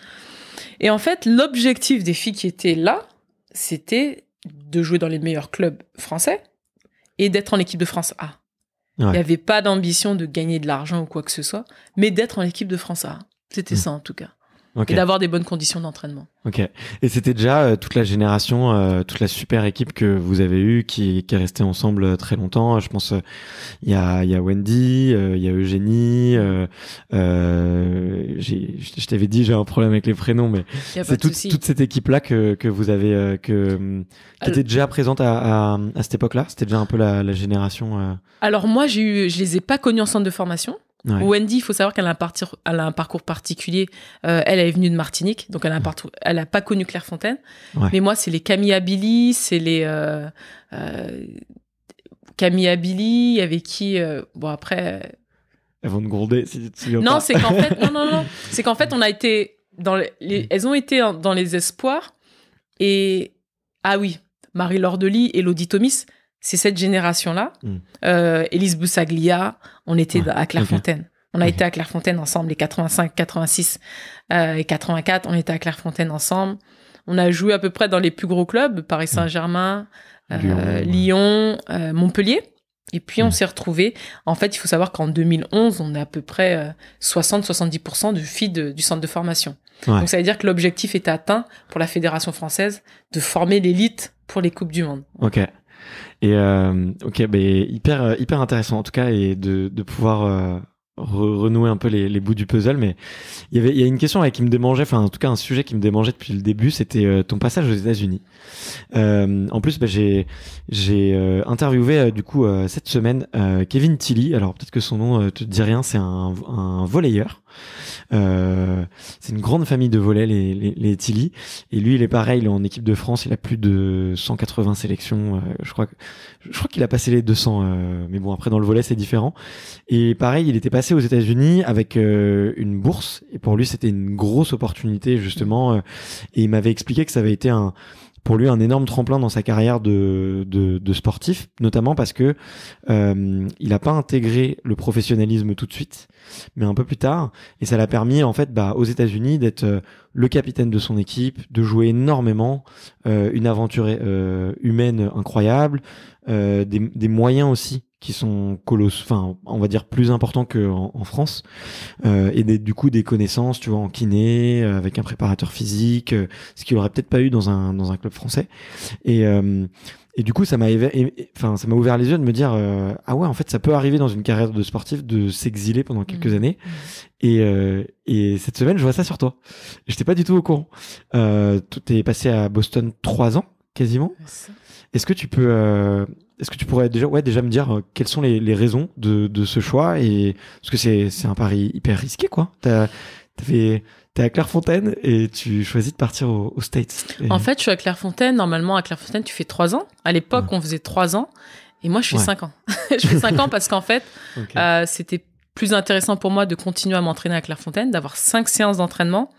Et en fait, l'objectif des filles qui étaient là, c'était de jouer dans les meilleurs clubs français et d'être en équipe de France A. Il n'y avait pas d'ambition de gagner de l'argent ou quoi que ce soit, mais d'être en équipe de France A. C'était mmh. ça en tout cas d'avoir des bonnes conditions d'entraînement. Ok. Et c'était déjà euh, toute la génération, euh, toute la super équipe que vous avez eue, qui, qui est restée ensemble euh, très longtemps. Je pense il y, a, y a Wendy, il y a Eugénie. je t'avais dit j'ai un problème avec les prénoms, mais c'est toute cette équipe là que, que vous avez que qui était déjà présente à, à, à cette époque-là. C'était déjà un peu la, la génération. Alors moi j'ai eu, je les ai pas connus en centre de formation. Wendy, il faut savoir qu'elle a, a, un parcours particulier. Euh, elle, est venue de Martinique, donc elle n'a pas connu Clairefontaine. Fontaine. Mais moi, c'est les Camille Billy, c'est les euh, euh, Camilla Billy, avec qui, euh, bon après. Euh, elles vont te gronder si tu Non, c'est qu'en fait, non, non, non, c'est qu'en fait, on a été dans les, mm. elles ont été dans les espoirs et ah oui, Marie-Laure et Lodi Thomas, c'est cette génération-là. Mm. Euh, Elise Boussaglia, on était à Clairefontaine. On a été à Clairefontaine ensemble, les 85, 86 euh, et 84, on était à Clairefontaine ensemble. On a joué à peu près dans les plus gros clubs, Paris mm. Saint-Germain, euh, Lyon, Montpellier. Et puis, on mm. s'est retrouvés. En fait, il faut savoir qu'en 2011, on est à peu près 60-70% de filles du centre de formation. Donc, ça veut dire que l'objectif est atteint pour la Fédération française de former l'élite pour les Coupes du Monde. OK. Et euh, ok, bah, hyper euh, hyper intéressant en tout cas et de, pouvoir euh, renouer un peu les, bouts du puzzle. Mais il y avait il y a une question qui me démangeait, enfin en tout cas un sujet qui me démangeait depuis le début, c'était ton passage aux États-Unis. en plus, bah, j'ai interviewé du coup cette semaine Kevin Tilly. Alors peut-être que son nom te dit rien, c'est un, un euh, c'est une grande famille de volets, les, les, Tilly. Et lui, il est pareil, il en équipe de France, il a plus de 180 sélections. Euh, je crois, je crois qu'il a passé les 200, euh, mais bon, après dans le volet, c'est différent. Et pareil, il était passé aux États-Unis avec une bourse. Et pour lui, c'était une grosse opportunité, justement. et il m'avait expliqué que ça avait été un pour lui un énorme tremplin dans sa carrière de, sportif, notamment parce que euh, il n'a pas intégré le professionnalisme tout de suite, mais un peu plus tard, et ça l'a permis en fait bah, aux États-Unis d'être euh, le capitaine de son équipe, de jouer énormément, euh, une aventure humaine incroyable, des, moyens aussi qui sont colosses, enfin, on va dire plus importants qu'en en France, euh, et des, du coup des connaissances, tu vois, en kiné, euh, avec un préparateur physique, euh, ce qu'il aurait peut-être pas eu dans un dans un club français. Et euh, et du coup, ça m'a enfin, ça m'a ouvert les yeux de me dire ah ouais, en fait, ça peut arriver dans une carrière de sportif de s'exiler pendant mmh. quelques années. Mmh. Et et cette semaine, je vois ça sur toi. J'étais pas du tout au courant. Euh, tu es passé à Boston trois ans quasiment. Est-ce que tu peux, euh, est-ce que tu pourrais déjà, ouais, déjà me dire euh, quelles sont les, raisons de, ce choix et parce que c'est, un pari hyper risqué, quoi. T'as, t'es à Clairefontaine et tu choisis de partir aux, States. En fait, je suis à Clairefontaine. Normalement, à Clairefontaine, tu fais trois ans. À l'époque, on faisait trois ans. Et moi, je fais cinq ans. je fais cinq ans parce qu'en fait, euh, c'était plus intéressant pour moi de continuer à m'entraîner à Clairefontaine, d'avoir cinq séances d'entraînement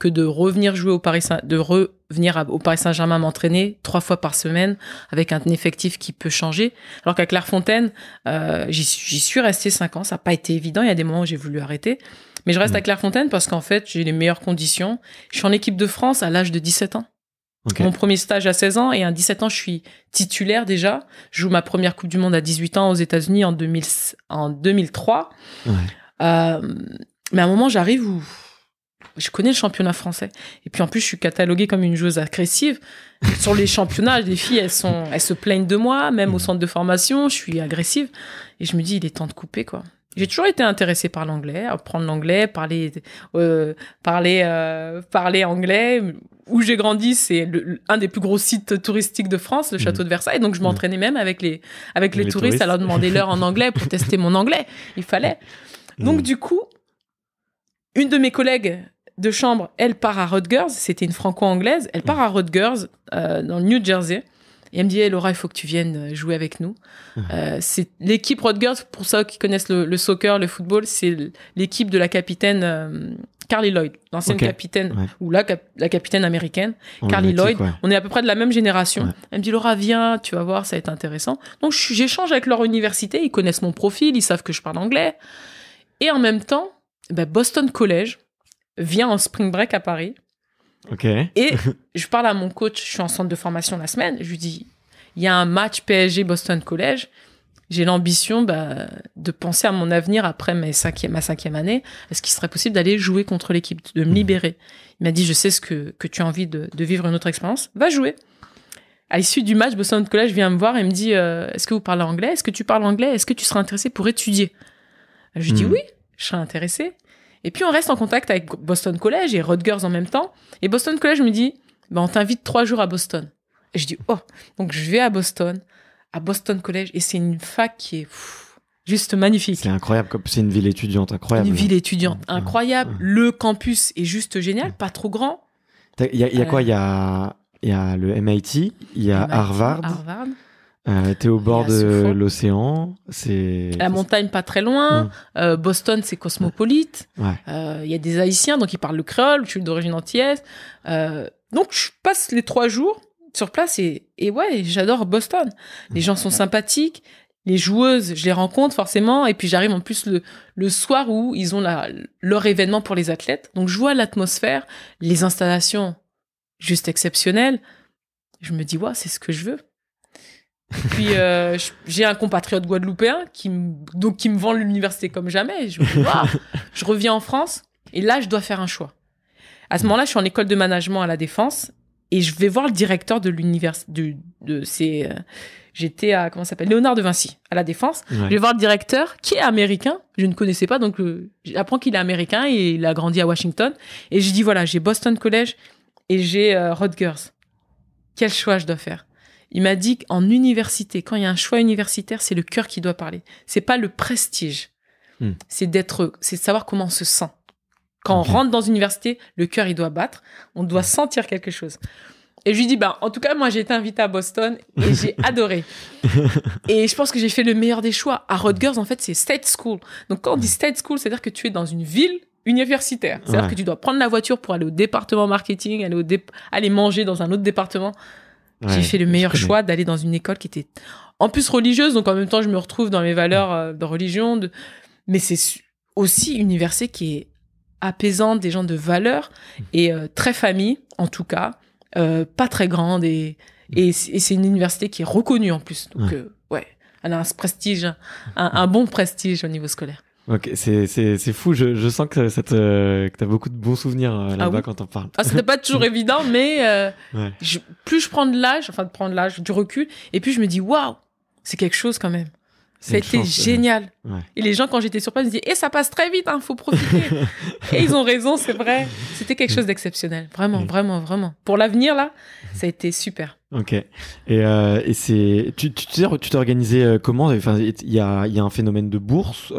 que de revenir jouer au Paris Saint, de revenir au Paris Saint-Germain m'entraîner trois fois par semaine avec un effectif qui peut changer. Alors qu'à Clairefontaine, euh, j'y suis resté cinq ans. Ça n'a pas été évident. Il y a des moments où j'ai voulu arrêter. Mais je reste à mm. Clairefontaine parce qu'en fait, j'ai les meilleures conditions. Je suis en équipe de France à l'âge de 17 ans. Mon premier stage à 16 ans et à 17 ans, je suis titulaire déjà. Je joue ma première Coupe du Monde à 18 ans aux États-Unis en, en 2003. Euh, mais à un moment, j'arrive où je connais le championnat français. Et puis en plus, je suis cataloguée comme une joueuse agressive. Sur les championnats, les filles, elles, sont, elles se plaignent de moi, même au mhm. centre de formation, je suis agressive. Et je me dis, il est temps de couper, quoi. J'ai toujours été intéressée par l'anglais, apprendre l'anglais, parler, euh, parler, euh, parler anglais. Où j'ai grandi, c'est un des plus gros sites touristiques de France, le château mhm. de Versailles. Donc je m'entraînais mhm. même avec les, avec les, touristes, touristes à leur demander l'heure en anglais pour tester mon anglais. Il fallait. Donc du coup, une de mes collègues de chambre, elle part à Rutgers, c'était une franco-anglaise, elle part à mm. Rutgers, euh, dans le New Jersey, et elle me dit Laura, il faut que tu viennes euh, jouer avec nous. Mm. Euh, c'est l'équipe Rutgers, pour ceux qui connaissent le, soccer, le football, c'est l'équipe de la capitaine Carly Lloyd, l'ancienne capitaine, ou la, la, capitaine américaine, Carly Lloyd. On est à peu près de la même génération. Elle me dit Laura, viens, tu vas voir, ça va être intéressant. Donc j'échange avec leur université, ils connaissent mon profil, ils savent que je parle anglais. Et en même temps, bah, Boston College vient en spring break à Paris. Ok. Et je parle à mon coach, je suis en centre de formation la semaine, je lui dis, il y a un match PSG Boston College. J'ai l'ambition bah, de penser à mon avenir après ma cinquième année. Est-ce qu'il serait possible d'aller jouer contre l'équipe, de me mhm. libérer Il m'a dit, je sais ce que, que tu as envie de, vivre une autre expérience, va jouer. À l'issue du match, Boston College vient me voir et me dit, euh, est-ce que vous parlez anglais Est-ce que tu parles anglais Est-ce que tu serais intéressé pour étudier Je lui dis, mhm. oui, je serais intéressé. Et puis on reste en contact avec Boston College et Rutgers en même temps. Et Boston College me dit, bah, on t'invite trois jours à Boston. Et je dis, oh, donc je vais à Boston, à Boston College, et c'est une fac qui est juste magnifique. C'est incroyable, c'est une ville étudiante, incroyable. Une ville étudiante, incroyable. Le campus est juste génial, pas trop grand. Il y, a, quoi il euh, y a, y a le MIT, il y a Harvard. Harvard. Euh, t'es au bord de l'océan, c'est la montagne pas très loin. Hum. Euh, Boston, c'est cosmopolite. Euh, il y a des Haïtiens, donc ils parlent le créole. Je suis d'origine antillaise, donc je passe les trois jours sur place et, ouais, j'adore Boston. Les gens sont sympathiques. Les joueuses, je les rencontre forcément, et puis j'arrive en plus le, soir où ils ont leur événement pour les athlètes. Donc je vois l'atmosphère, les installations juste exceptionnelles. Je me dis, ouais, c'est ce que je veux. Puis euh, j'ai un compatriote guadeloupéen qui me, donc qui me vend l'université comme jamais. Je, reviens en France et là je dois faire un choix. À ce moment-là, je suis en école de management à la Défense et je vais voir le directeur de l'université de, euh, j'étais à comment s'appelle Léonard de Vinci à la Défense. Je vais voir le directeur qui est américain. Je ne connaissais pas donc euh, j'apprends qu'il est américain et il a grandi à Washington. Et je dis voilà j'ai Boston College et j'ai Rutgers. Quel choix je dois faire il m'a dit qu'en université, quand il y a un choix universitaire, c'est le cœur qui doit parler. C'est pas le prestige. Hmm. C'est d'être, c'est de savoir comment on se sent. Quand on rentre dans une université, le cœur, il doit battre. On doit hmm. sentir quelque chose. Et je lui dis, ben, en tout cas, moi, j'ai été invitée à Boston et j'ai adoré. Et je pense que j'ai fait le meilleur des choix. À Rutgers, en fait, c'est state school. Donc, quand on dit state school, c'est-à-dire que tu es dans une ville universitaire. C'est-à-dire que tu dois prendre la voiture pour aller au département marketing, aller manger dans un autre département j'ai fait le meilleur choix d'aller dans une école qui était en plus religieuse, donc en même temps, je me retrouve dans mes valeurs euh, de religion. Mais c'est aussi une université qui est apaisante, des gens de valeur mmh. et euh, très famille, en tout cas, euh, pas très grande. Et, mmh. et c'est une université qui est reconnue en plus. Donc, ouais, elle a un prestige, un bon prestige au niveau scolaire. Ok, c'est fou. Je, je, sens que, cette te, que beaucoup de bons souvenirs euh, là-bas ah quand on parle. Ah, c'était pas toujours évident, mais euh, plus je prends de l'âge, enfin de prendre l'âge, du recul, et puis je me dis waouh, c'est quelque chose quand même ça euh, génial. été génial Et les gens, quand j'étais sur place, me disaient Eh, ça passe très vite, il hein, faut profiter. et ils ont raison, c'est vrai. C'était quelque chose d'exceptionnel. Vraiment, mm. vraiment, vraiment. Pour l'avenir, là, ça a été super. Ok. Et, euh, et c'est. Tu t'es tu t'es organisé euh, comment Enfin, il y a, y a un phénomène de bourse.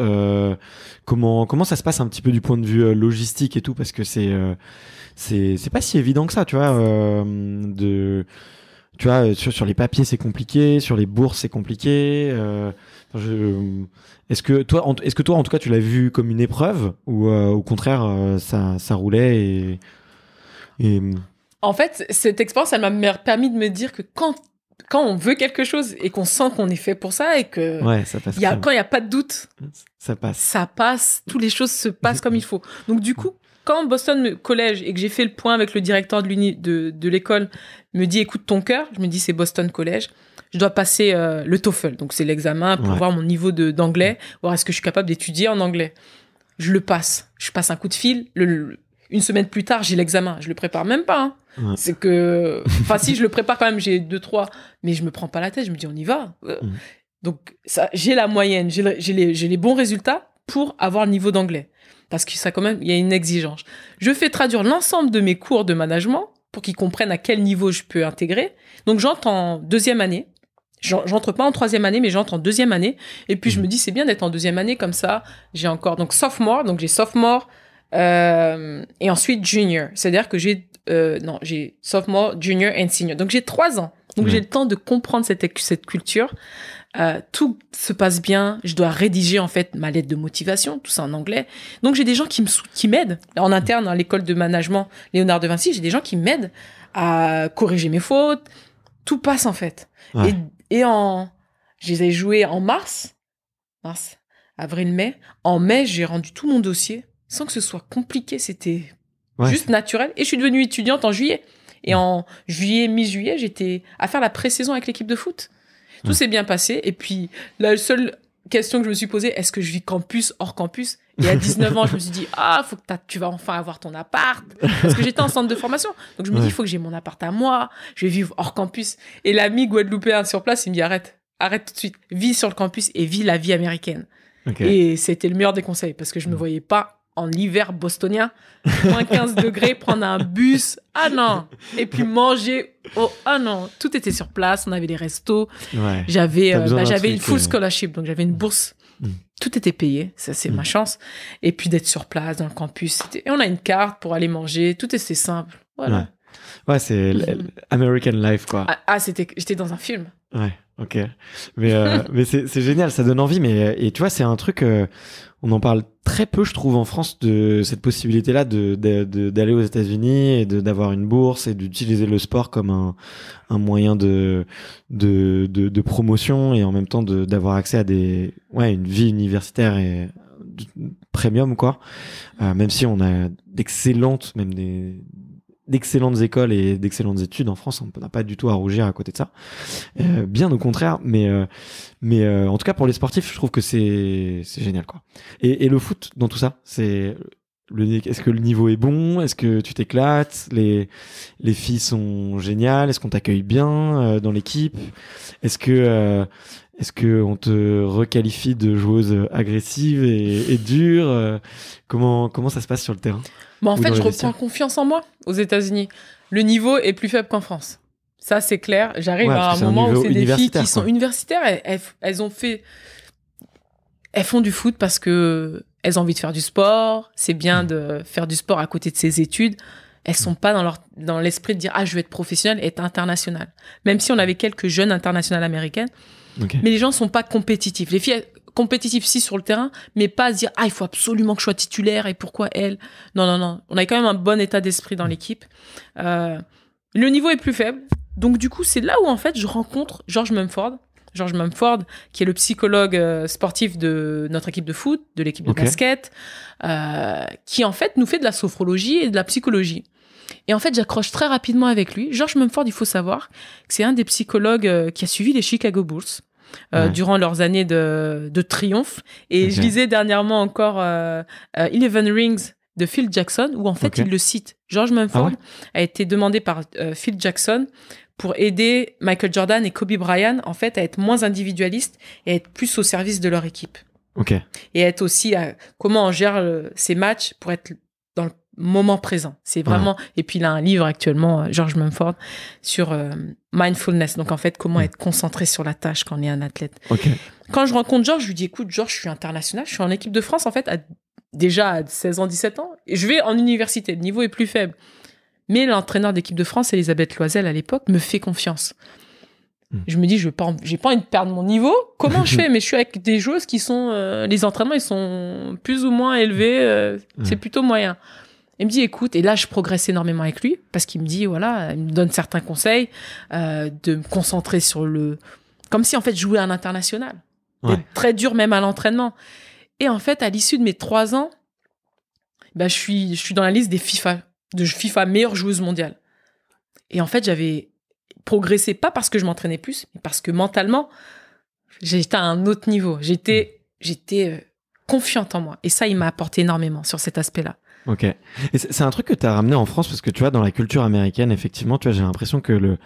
comment comment ça se passe un petit peu du point de vue logistique et tout Parce que c'est c'est c'est pas si évident que ça, tu vois. de tu vois sur, sur les papiers, c'est compliqué. Sur les bourses, c'est compliqué. Euh, est-ce que toi, en... est-ce que toi, en tout cas, tu l'as vu comme une épreuve ou euh, au contraire, euh, ça, roulait et... En fait, cette expérience, elle m'a permis de me dire que quand on veut quelque chose et qu'on sent qu'on est fait pour ça et que quand il n'y a pas de doute, ça passe. Ça passe, toutes les choses se passent comme il faut. Donc du coup, quand Boston College et que j'ai fait le point avec le directeur de l'école de, de l'école me dit écoute ton cœur, je me dis c'est Boston Collège je dois passer euh, le TOEFL. Donc, c'est l'examen pour voir mon niveau d'anglais, voir est-ce que je suis capable d'étudier en anglais. Je le passe. Je passe un coup de fil. une semaine plus tard, j'ai l'examen. Je le prépare même pas. Hein. C'est que, enfin, si je le prépare quand même, j'ai deux, trois, mais je me prends pas la tête. Je me dis, on y va. Euh, mm. Donc, ça, j'ai la moyenne, j'ai les, les bons résultats pour avoir le niveau d'anglais. Parce que ça, quand même, il y a une exigence. Je fais traduire l'ensemble de mes cours de management pour qu'ils comprennent à quel niveau je peux intégrer. Donc, j'entre en deuxième année j'entre pas en troisième année, mais j'entre en deuxième année. Et puis je mhm. me dis, c'est bien d'être en deuxième année comme ça. J'ai encore donc sophomore, donc j'ai sophomore euh, et ensuite junior. C'est-à-dire que j'ai euh, non, j'ai sophomore, junior and senior. Donc j'ai trois ans. Donc j'ai mhm. le temps de comprendre cette, cette culture. Euh, tout se passe bien. Je dois rédiger en fait ma lettre de motivation, tout ça en anglais. Donc j'ai des gens qui me qui m'aident en interne à l'école de management Léonard de Vinci. J'ai des gens qui m'aident à corriger mes fautes. Tout passe en fait. Ouais. Et en, je les ai en mars, mars, avril, mai. En mai, j'ai rendu tout mon dossier sans que ce soit compliqué. C'était juste naturel. Et je suis devenue étudiante en juillet. Et en juillet, mi-juillet, j'étais à faire la pré-saison avec l'équipe de foot. Tout s'est bien passé. Et puis, la seule question que je me suis posée, est-ce que je vis campus, hors campus Et à 19 ans, je me suis dit, ah, faut que tu vas enfin avoir ton appart. Parce que j'étais en centre de formation. Donc je me dis, il faut que j'ai mon appart à moi, je vais vivre hors campus. Et l'ami guadeloupéen sur place, il me dit, arrête, arrête tout de suite, vis sur le campus et vis la vie américaine. Et c'était le meilleur des conseils parce que je ne me mm. voyais pas en hiver bostonien, moins 15 degrés, prendre un bus, ah non, et puis manger, oh, ah non, tout était sur place, on avait des restos, j'avais euh, bah, j'avais une full euh, scholarship, donc j'avais une bourse, mm. tout était payé, ça c'est mm. ma chance, et puis d'être sur place dans le campus, et on a une carte pour aller manger, tout était simple, voilà. Ouais, c'est mm-hmm. American Life quoi. Ah, ah c'était, j'étais dans un film. Ouais. Ok, mais, euh, mais c'est génial, ça donne envie. Mais et tu vois, c'est un truc, euh, on en parle très peu, je trouve, en France de cette possibilité-là de d'aller aux États-Unis et d'avoir une bourse et d'utiliser le sport comme un, un moyen de de, de de, promotion et en même temps d'avoir accès à des ouais une vie universitaire et euh, premium quoi. même si on a d'excellentes, même des d'excellentes écoles et d'excellentes études en France, on n'a pas du tout à rougir à côté de ça. Euh, bien au contraire, mais euh, mais euh, en tout cas pour les sportifs, je trouve que c'est c'est génial quoi. Et, le foot dans tout ça, c'est le est-ce que le niveau est bon, est-ce que tu t'éclates, les les filles sont géniales, est-ce qu'on t'accueille bien dans l'équipe, est-ce que est-ce que on te requalifie de joueuse agressive et, et dure Comment comment ça se passe sur le terrain mais bah, en fait, je reprends confiance en moi aux États-Unis. Le niveau est plus faible qu'en France. Ça, c'est clair. J'arrive à un moment où c'est des filles qui sont universitaires. Elles, ont fait. Elles font du foot parce que elles ont envie de faire du sport. C'est bien mm. de faire du sport à côté de ses études. Elles mm. sont pas dans leur dans l'esprit de dire ah je veux être professionnelle, être internationale. Même si on avait quelques jeunes internationales américaines, mais les gens sont pas compétitifs. Les filles, compétitif si sur le terrain, mais pas dire ah il faut absolument que je sois titulaire et pourquoi elle. Non non non, on a quand même un bon état d'esprit dans mm. l'équipe. Euh, le niveau est plus faible, donc du coup c'est là où en fait je rencontre George Mumford, George Mumford qui est le psychologue euh, sportif de notre équipe de foot, de l'équipe de casquette, basket, euh, qui en fait nous fait de la sophrologie et de la psychologie. Et en fait, j'accroche très rapidement avec lui. George Mumford, il faut savoir que c'est un des psychologues qui a suivi les Chicago Bulls. Euh, durant leurs années de, triomphe. Et je lisais dernièrement encore 11 euh, euh, Eleven Rings de Phil Jackson, où en fait il le cite. George Mumford ah a été demandé par Phil Jackson pour aider Michael Jordan et Kobe Bryant en fait à être moins individualiste et à être plus au service de leur équipe. ok Et être aussi comment on gère ces matchs pour être moment présent. C'est vraiment. Et puis il a un livre actuellement, euh, George Mumford, sur euh, mindfulness. Donc en fait, comment mm. être concentré sur la tâche quand on est un athlète. Quand je rencontre George, je lui dis écoute, George, je suis international, je suis en équipe de France en fait, déjà à 16 ans, 17 ans, et je vais en université. Le niveau est plus faible. Mais l'entraîneur d'équipe de France, Elisabeth Loisel à l'époque, me fait confiance. Mm. Je me dis, je n'ai pas, pas envie de perdre mon niveau. Comment je fais Mais je suis avec des joueuses qui sont. Euh, les entraînements, ils sont plus ou moins élevés. Mm. C'est plutôt moyen. Il me dit, écoute, et là, je progresse énormément avec lui parce qu'il me dit, voilà, il me donne certains conseils euh, de me concentrer sur le, comme si en fait je jouais à l'international, très dur même à l'entraînement. Et en fait, à l'issue de mes trois ans, bah, je suis, je suis dans la liste des FIFA, de FIFA meilleure joueuse mondiale. Et en fait, j'avais progressé pas parce que je m'entraînais plus, mais parce que mentalement, j'étais à un autre niveau. J'étais, j'étais euh, confiante en moi. Et ça, il m'a apporté énormément sur cet aspect-là. Ok. Et c'est un truc que tu as ramené en France parce que tu vois, dans la culture américaine, effectivement, tu vois, j'ai l'impression que le,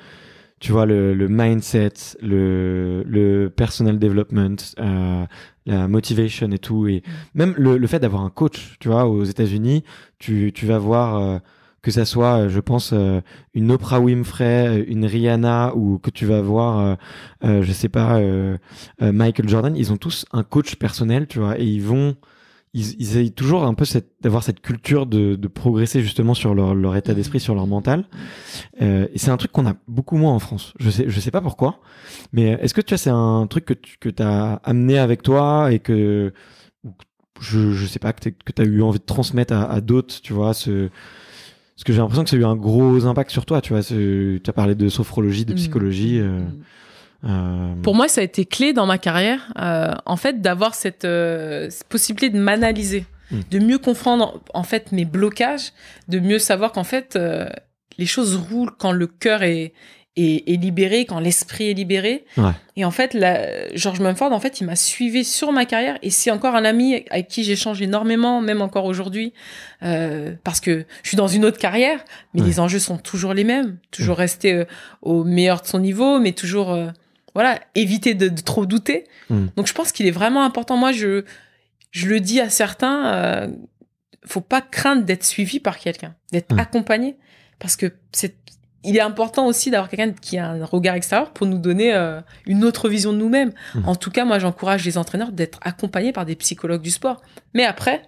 tu vois, le, le mindset, le, le personal development, euh, la motivation et tout, et mm. même le, fait d'avoir un coach, tu vois, aux États-Unis, tu, tu vas voir. Euh, que ça soit, euh, je pense, une Oprah Winfrey, une Rihanna, ou que tu vas voir, je sais pas, Michael Jordan, ils ont tous un coach personnel, tu vois, et ils vont ils, ils toujours un peu d'avoir cette culture de, progresser justement sur leur, état d'esprit, sur leur mental. Euh, et c'est un truc qu'on a beaucoup moins en France. Je sais, je sais pas pourquoi, mais est-ce que tu vois, c'est un truc que tu as amené avec toi et que je, sais pas, que tu as eu envie de transmettre à, d'autres, tu vois, ce, parce que j'ai l'impression que ça a eu un gros impact sur toi, tu vois. Tu as parlé de sophrologie, de mmh. psychologie. Euh. Mmh. Euh, Pour moi, ça a été clé dans ma carrière, euh, en fait, d'avoir cette, euh, possibilité de m'analyser, hmm. de mieux comprendre en fait mes blocages, de mieux savoir qu'en fait les choses roulent quand le cœur est, libéré, quand l'esprit est libéré. Et en fait, la, George Mumford, en fait, il m'a suivi sur ma carrière et c'est encore un ami avec qui j'échange énormément, même encore aujourd'hui, parce que je suis dans une autre carrière, mais les enjeux sont toujours les mêmes, toujours hmm. rester au meilleur de son niveau, mais toujours voilà, éviter de, trop douter. Hmm. Donc je pense qu'il est vraiment important. Moi, je, je le dis à certains, ne euh, faut pas craindre d'être suivi par quelqu'un, d'être hmm. accompagné, parce que c'est il est important aussi d'avoir quelqu'un qui a un regard extérieur pour nous donner euh, une autre vision de nous-mêmes. Hmm. En tout cas, moi, j'encourage les entraîneurs d'être accompagnés par des psychologues du sport. Mais après,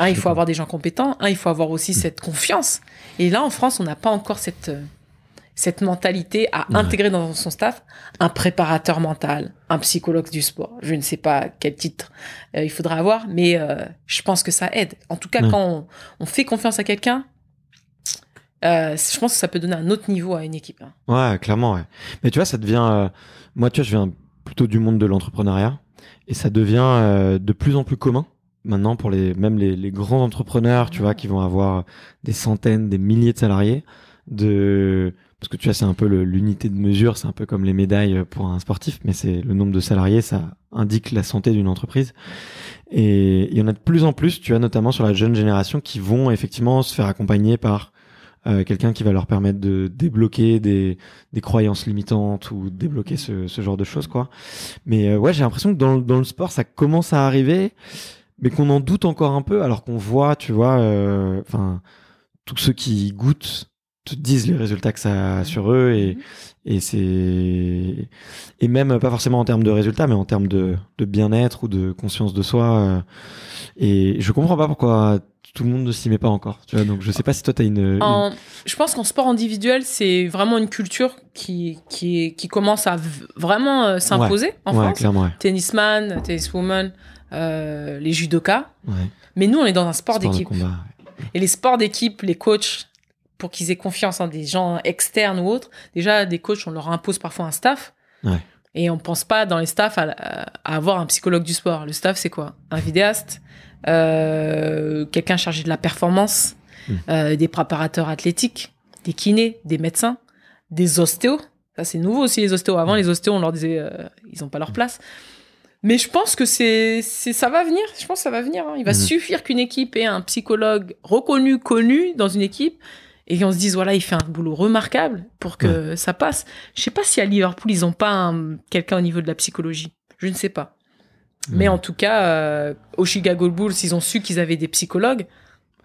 il faut avoir des gens compétents, il faut avoir aussi cette confiance. Et là, en France, on n'a pas encore cette euh, cette mentalité à intégrer dans son staff un préparateur mental, un psychologue du sport. Je ne sais pas quel titre euh, il faudra avoir, mais euh, je pense que ça aide. En tout cas, quand on, fait confiance à quelqu'un, euh, je pense que ça peut donner un autre niveau à une équipe. Hein. Ouais, clairement. Mais tu vois, ça devient. moi, tu vois, je viens plutôt du monde de l'entrepreneuriat et ça devient de plus en plus commun maintenant pour les même les, les grands entrepreneurs, tu vois, qui vont avoir des centaines, des milliers de salariés de parce que tu vois, c'est un peu l'unité de mesure, c'est un peu comme les médailles pour un sportif, mais c'est le nombre de salariés, ça indique la santé d'une entreprise. Et il y en a de plus en plus, tu vois, notamment sur la jeune génération, qui vont effectivement se faire accompagner par euh, quelqu'un qui va leur permettre de débloquer des, croyances limitantes ou débloquer ce, genre de choses, quoi. Mais euh, ouais, j'ai l'impression que dans, le sport, ça commence à arriver, mais qu'on en doute encore un peu, alors qu'on voit, tu vois, euh, enfin, tous ceux qui goûtent disent les résultats que ça a sur eux et, mhm. et c'est et même pas forcément en termes de résultats mais en termes de, bien-être ou de conscience de soi euh, et je comprends pas pourquoi tout le monde ne s'y met pas encore tu vois donc je sais pas si toi tu as une, je pense qu'en sport individuel c'est vraiment une culture qui qui, commence à vraiment euh, s'imposer en France tennisman tenniswoman euh, les judokas mais nous on est dans un sport d'équipe et les sports d'équipe les coachs pour qu'ils aient confiance, en des gens externes ou autres. Déjà, des coachs, on leur impose parfois un staff. Et on pense pas dans les staffs à, avoir un psychologue du sport. Le staff, c'est quoi Un vidéaste, euh, quelqu'un chargé de la performance, mmh. euh, des préparateurs athlétiques, des kinés, des médecins, des ostéos. Ça, c'est nouveau aussi, les ostéos. Avant, mmh. les ostéos, on leur disait, euh, ils n'ont pas leur mmh. place. Mais je pense que c'est, ça va venir. Je pense que ça va venir. Hein. Il va suffire qu'une équipe ait un psychologue reconnu, connu dans une équipe et on se dit, voilà, il fait un boulot remarquable pour que ça passe. Je sais pas si à Liverpool ils ont pas quelqu'un au niveau de la psychologie. Je ne sais pas. Mais en tout cas, euh, au Chicago Bulls, ils ont su qu'ils avaient des psychologues.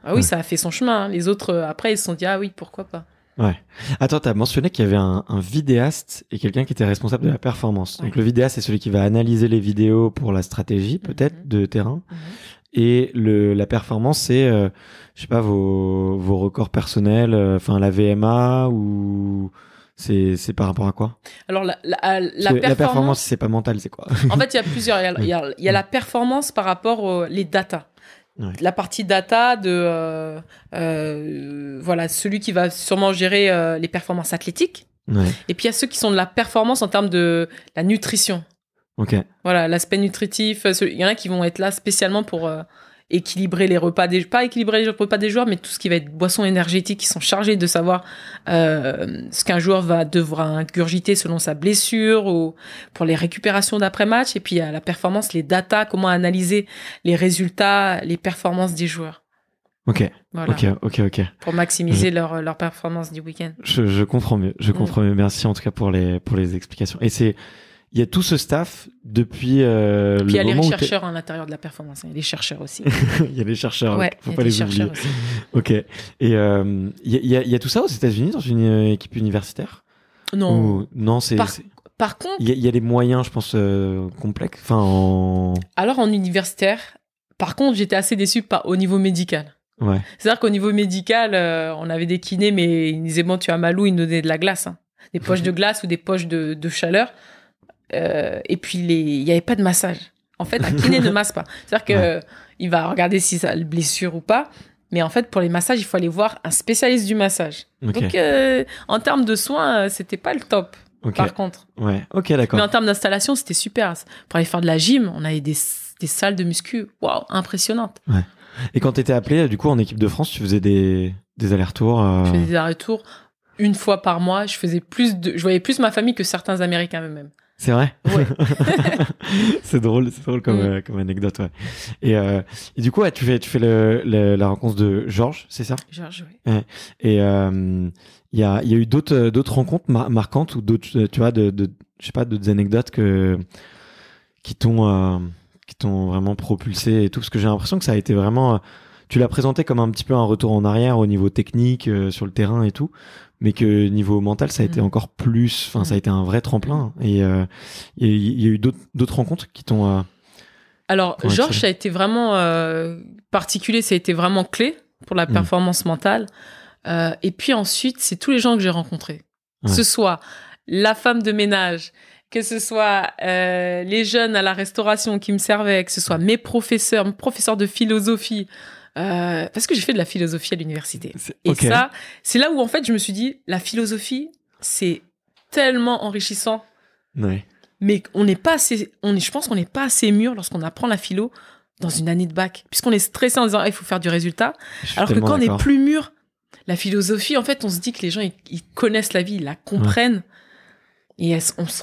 Ah oui, ça a fait son chemin. Hein. Les autres, euh, après, ils se sont dit ah oui, pourquoi pas. Ouais. Attends, as mentionné qu'il y avait un, vidéaste et quelqu'un qui était responsable de la performance. Donc le vidéaste, c'est celui qui va analyser les vidéos pour la stratégie, peut-être, mhm. de terrain. Mhm. Et le, la performance, c'est, euh, je sais pas, vos, vos records personnels, euh, enfin la VMA ou c'est par rapport à quoi Alors la, la, la performance, c'est pas mental, c'est quoi En fait, il y a plusieurs. Il y a, y a la performance par rapport aux les data. La partie data de euh, voilà celui qui va sûrement gérer les performances athlétiques. Et puis il y a ceux qui sont de la performance en termes de la nutrition. Voilà, l'aspect nutritif. Euh, il y en a qui vont être là spécialement pour euh, équilibrer les repas des pas équilibrer les repas des joueurs, mais tout ce qui va être boissons énergétiques qui sont chargés de savoir euh, ce qu'un joueur va devoir ingurgiter selon sa blessure ou pour les récupérations d'après match. Et puis à la performance, les data, comment analyser les résultats, les performances des joueurs. Ok. Voilà. Ok, ok, ok. Pour maximiser leur, leur performance du week-end. Je, comprends mieux. Je mm. comprends Merci en tout cas pour les, pour les explications. Et c'est, il y a tout ce staff depuis euh, il y a les chercheurs à l'intérieur de la performance, il y a les chercheurs aussi. il y a les chercheurs, ne faut pas les oublier. ok. Et euh, il y, a tout ça aux États-Unis dans une euh, équipe universitaire Non. Non, c'est. Par... contre, il y, a les moyens, je pense, complexes. Enfin, alors en universitaire, par contre, j'étais assez déçu par au niveau médical. Ouais. C'est-à-dire qu'au niveau médical, on avait des kinés, mais ils disaient tu as malou ils nous donnaient de la glace, hein. des poches de glace ou des poches de chaleur euh, et puis, il n'y avait pas de massage. En fait, un kiné ne masse pas. C'est-à-dire qu'il euh, il va regarder si ça a une blessure ou pas. Mais en fait, pour les massages, il faut aller voir un spécialiste du massage. Donc, euh, en termes de soins, c'était pas le top. Par contre. Ouais. Ok, d'accord. Mais en termes d'installation, c'était super. Pour aller faire de la gym, on avait des, salles de muscu, waouh, impressionnantes. Ouais. Et quand tu étais appelé, du coup, en équipe de France, tu faisais des, allers-retours Je faisais des allers-retours une fois par mois. Je faisais plus de, je voyais plus ma famille que certains Américains eux-mêmes. C'est vrai c'est drôle, c'est drôle comme, mm. euh, anecdote, euh, Et, du coup, tu fais, tu fais la rencontre de Georges, c'est ça Georges, oui. Et euh, il y, a, eu d'autres d'autres rencontres marquantes ou d'autres, tu vois, de, pas, d'autres anecdotes qui t'ont qui vraiment propulsé et tout, parce que j'ai l'impression que ça a été vraiment tu l'as présenté comme un petit peu un retour en arrière au niveau technique sur le terrain et tout mais que niveau mental, ça a été mm. encore plus. Enfin, ça a mm. été un vrai tremplin. Et euh, il y, a eu d'autres rencontres qui t'ont. Euh, Alors, Georges a été vraiment euh, particulier. Ça a été vraiment clé pour la mm. performance mentale. et puis ensuite, c'est tous les gens que j'ai rencontrés. Que ce soit la femme de ménage, que ce soit les jeunes à la restauration qui me servaient, que ce soit mes professeurs, mes professeurs de philosophie. Euh, parce que j'ai fait de la philosophie à l'université. Et ça, c'est là où en fait je me suis dit, la philosophie, c'est tellement enrichissant. Mais on n'est pas assez, on je pense qu'on n'est pas assez mûr lorsqu'on apprend la philo dans une année de bac, puisqu'on est stressé en disant, ah, il faut faire du résultat. Alors que quand on est plus mûr, la philosophie, en fait, on se dit que les gens, ils, connaissent la vie, ils la comprennent. Et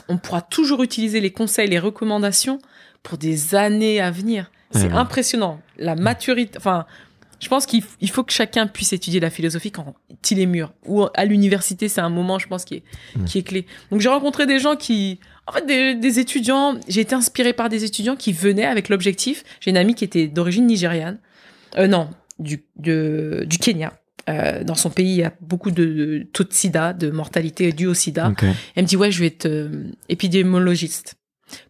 on pourra toujours utiliser les conseils, les recommandations pour des années à venir. C'est impressionnant. La maturité, enfin, je pense qu'il faut que chacun puisse étudier la philosophie quand il est mûr. Ou à l'université, c'est un moment, je pense, qui est, clé. Donc j'ai rencontré des gens qui, en fait, des, étudiants, j'ai été inspirée par des étudiants qui venaient avec l'objectif. J'ai une amie qui était d'origine nigériane, euh, non, du, Kenya. Euh, dans son pays, il y a beaucoup de, de taux de sida, de mortalité due au sida. Elle me dit, ouais, je vais être euh, épidémiologiste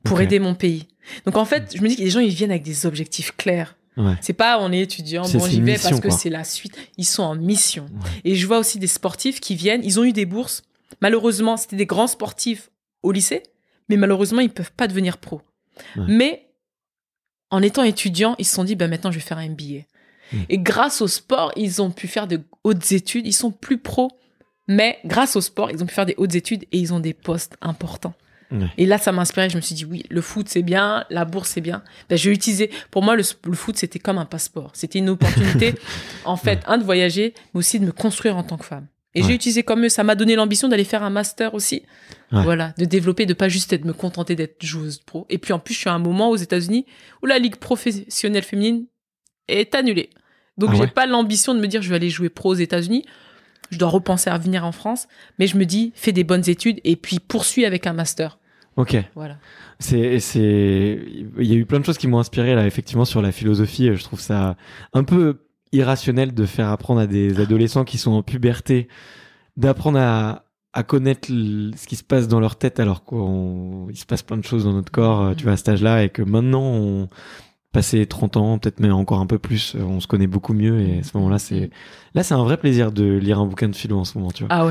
pour aider mon pays. Donc en fait, je me dis que les gens, ils viennent avec des objectifs clairs. C'est pas on est étudiant, bon j'y vais parce que c'est la suite. Ils sont en mission. Et je vois aussi des sportifs qui viennent, ils ont eu des bourses. Malheureusement, c'était des grands sportifs au lycée, mais malheureusement, ils ne peuvent pas devenir pro. Mais en étant étudiants, ils se sont dit, ben maintenant, je vais faire un billet. Hmm. Et grâce au sport, ils ont pu faire de hautes études, ils sont plus pros. Mais grâce au sport, ils ont pu faire des hautes études et ils ont des postes importants. Et là, ça m'inspirait. Je me suis dit, oui, le foot, c'est bien, la bourse, c'est bien. Ben, j'ai utilisé. Pour moi, le, foot, c'était comme un passeport. C'était une opportunité, en fait, un, de voyager, mais aussi de me construire en tant que femme. Et j'ai utilisé comme eux. Ça m'a donné l'ambition d'aller faire un master aussi. Voilà, de développer, de pas juste être, me contenter d'être joueuse pro. Et puis, en plus, je suis à un moment aux États-Unis où la ligue professionnelle féminine est annulée. Donc, je ah j'ai pas l'ambition de me dire, je vais aller jouer pro aux États-Unis je dois repenser à venir en France, mais je me dis, fais des bonnes études et puis poursuis avec un master. Ok. Voilà. C'est, c'est, il y a eu plein de choses qui m'ont inspiré là, effectivement, sur la philosophie. Je trouve ça un peu irrationnel de faire apprendre à des adolescents qui sont en puberté d'apprendre à, connaître ce qui se passe dans leur tête alors qu'il se passe plein de choses dans notre corps, mm. tu vois, à cet âge-là, et que maintenant on, passé 30 ans, peut-être même encore un peu plus, euh, on se connaît beaucoup mieux et à ce moment-là, c'est là c'est un vrai plaisir de lire un bouquin de philo en ce moment, tu vois. Ah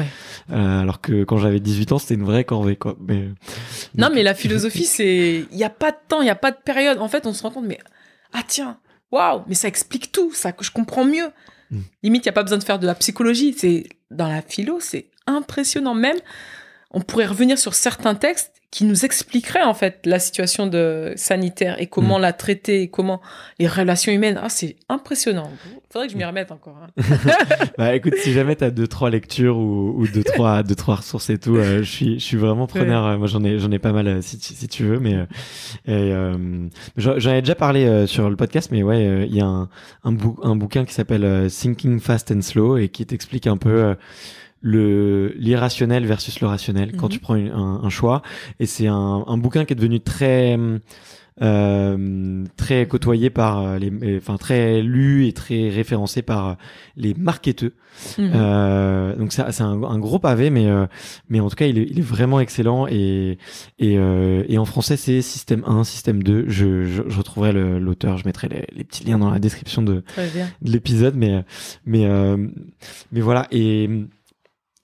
euh, alors que quand j'avais 18 ans, c'était une vraie corvée Mais euh, Non, mais la philosophie c'est il y a pas de temps, il y a pas de période. En fait, on se rend compte mais ah tiens, waouh, mais ça explique tout, ça je comprends mieux. Mm. Limite, il y a pas besoin de faire de la psychologie, c'est dans la philo, c'est impressionnant même. On pourrait revenir sur certains textes qui nous expliquerait en fait la situation de sanitaire et comment mm. la traiter et comment les relations humaines. Ah, c'est impressionnant. Faudrait que je m'y mm. remette encore. Hein. bah écoute, si jamais tu as deux trois lectures ou, deux trois deux trois ressources et tout, euh, je suis je suis vraiment preneur. Moi j'en ai j'en ai pas mal euh, si, tu veux, mais euh, j'en ai déjà parlé sur le podcast, mais ouais, il y a un un bouquin qui s'appelle Thinking Fast and Slow et qui t'explique un peu le l'irrationnel versus le rationnel quand tu mhm. prends un, un, choix. Et c'est un, un, bouquin qui est devenu très euh, très côtoyé par euh, les, euh, enfin très lu et très référencé par euh, les marketeux. Mhm. Euh, donc ça, c'est un, gros pavé, mais mais en tout cas, il est, vraiment excellent et et, et en français, c'est système 1, système 2. Je, je, retrouverai l'auteur, je mettrai les, les, petits liens dans la description de, de l'épisode, mais mais mais voilà et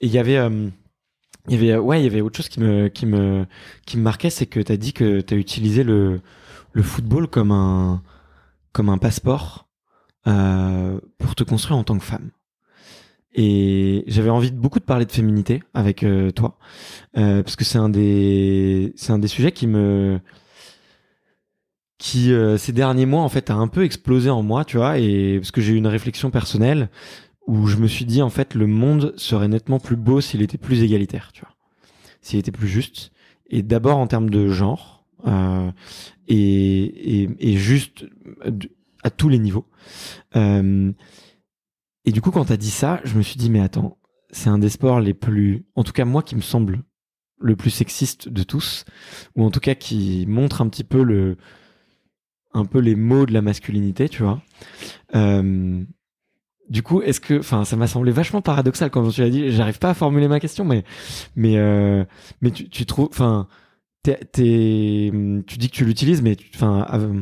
il y avait euh, avait euh, ouais il y avait autre chose qui me qui me qui marquait c'est que tu as dit que tu as utilisé le football comme un comme un passeport euh, pour te construire en tant que femme et j'avais envie de beaucoup de parler de féminité avec toi parce que c'est un des un des sujets qui me qui ces derniers mois en fait a un peu explosé en moi tu vois et parce que j'ai eu une réflexion personnelle où je me suis dit en fait le monde serait nettement plus beau s'il était plus égalitaire, tu vois, s'il était plus juste. Et d'abord en termes de genre euh, et, juste euh, à tous les niveaux. Euh, et du coup, quand t'as dit ça, je me suis dit mais attends, c'est un des sports les plus, en tout cas moi qui me semble le plus sexiste de tous, ou en tout cas qui montre un petit peu le, un peu les mots de la masculinité, tu vois. Euh, du coup, est-ce que, enfin, ça m'a semblé vachement paradoxal quand tu l'as dit. J'arrive pas à formuler ma question, mais, mais, euh, mais tu, trouves, enfin, tu dis que tu l'utilises, mais, enfin, euh,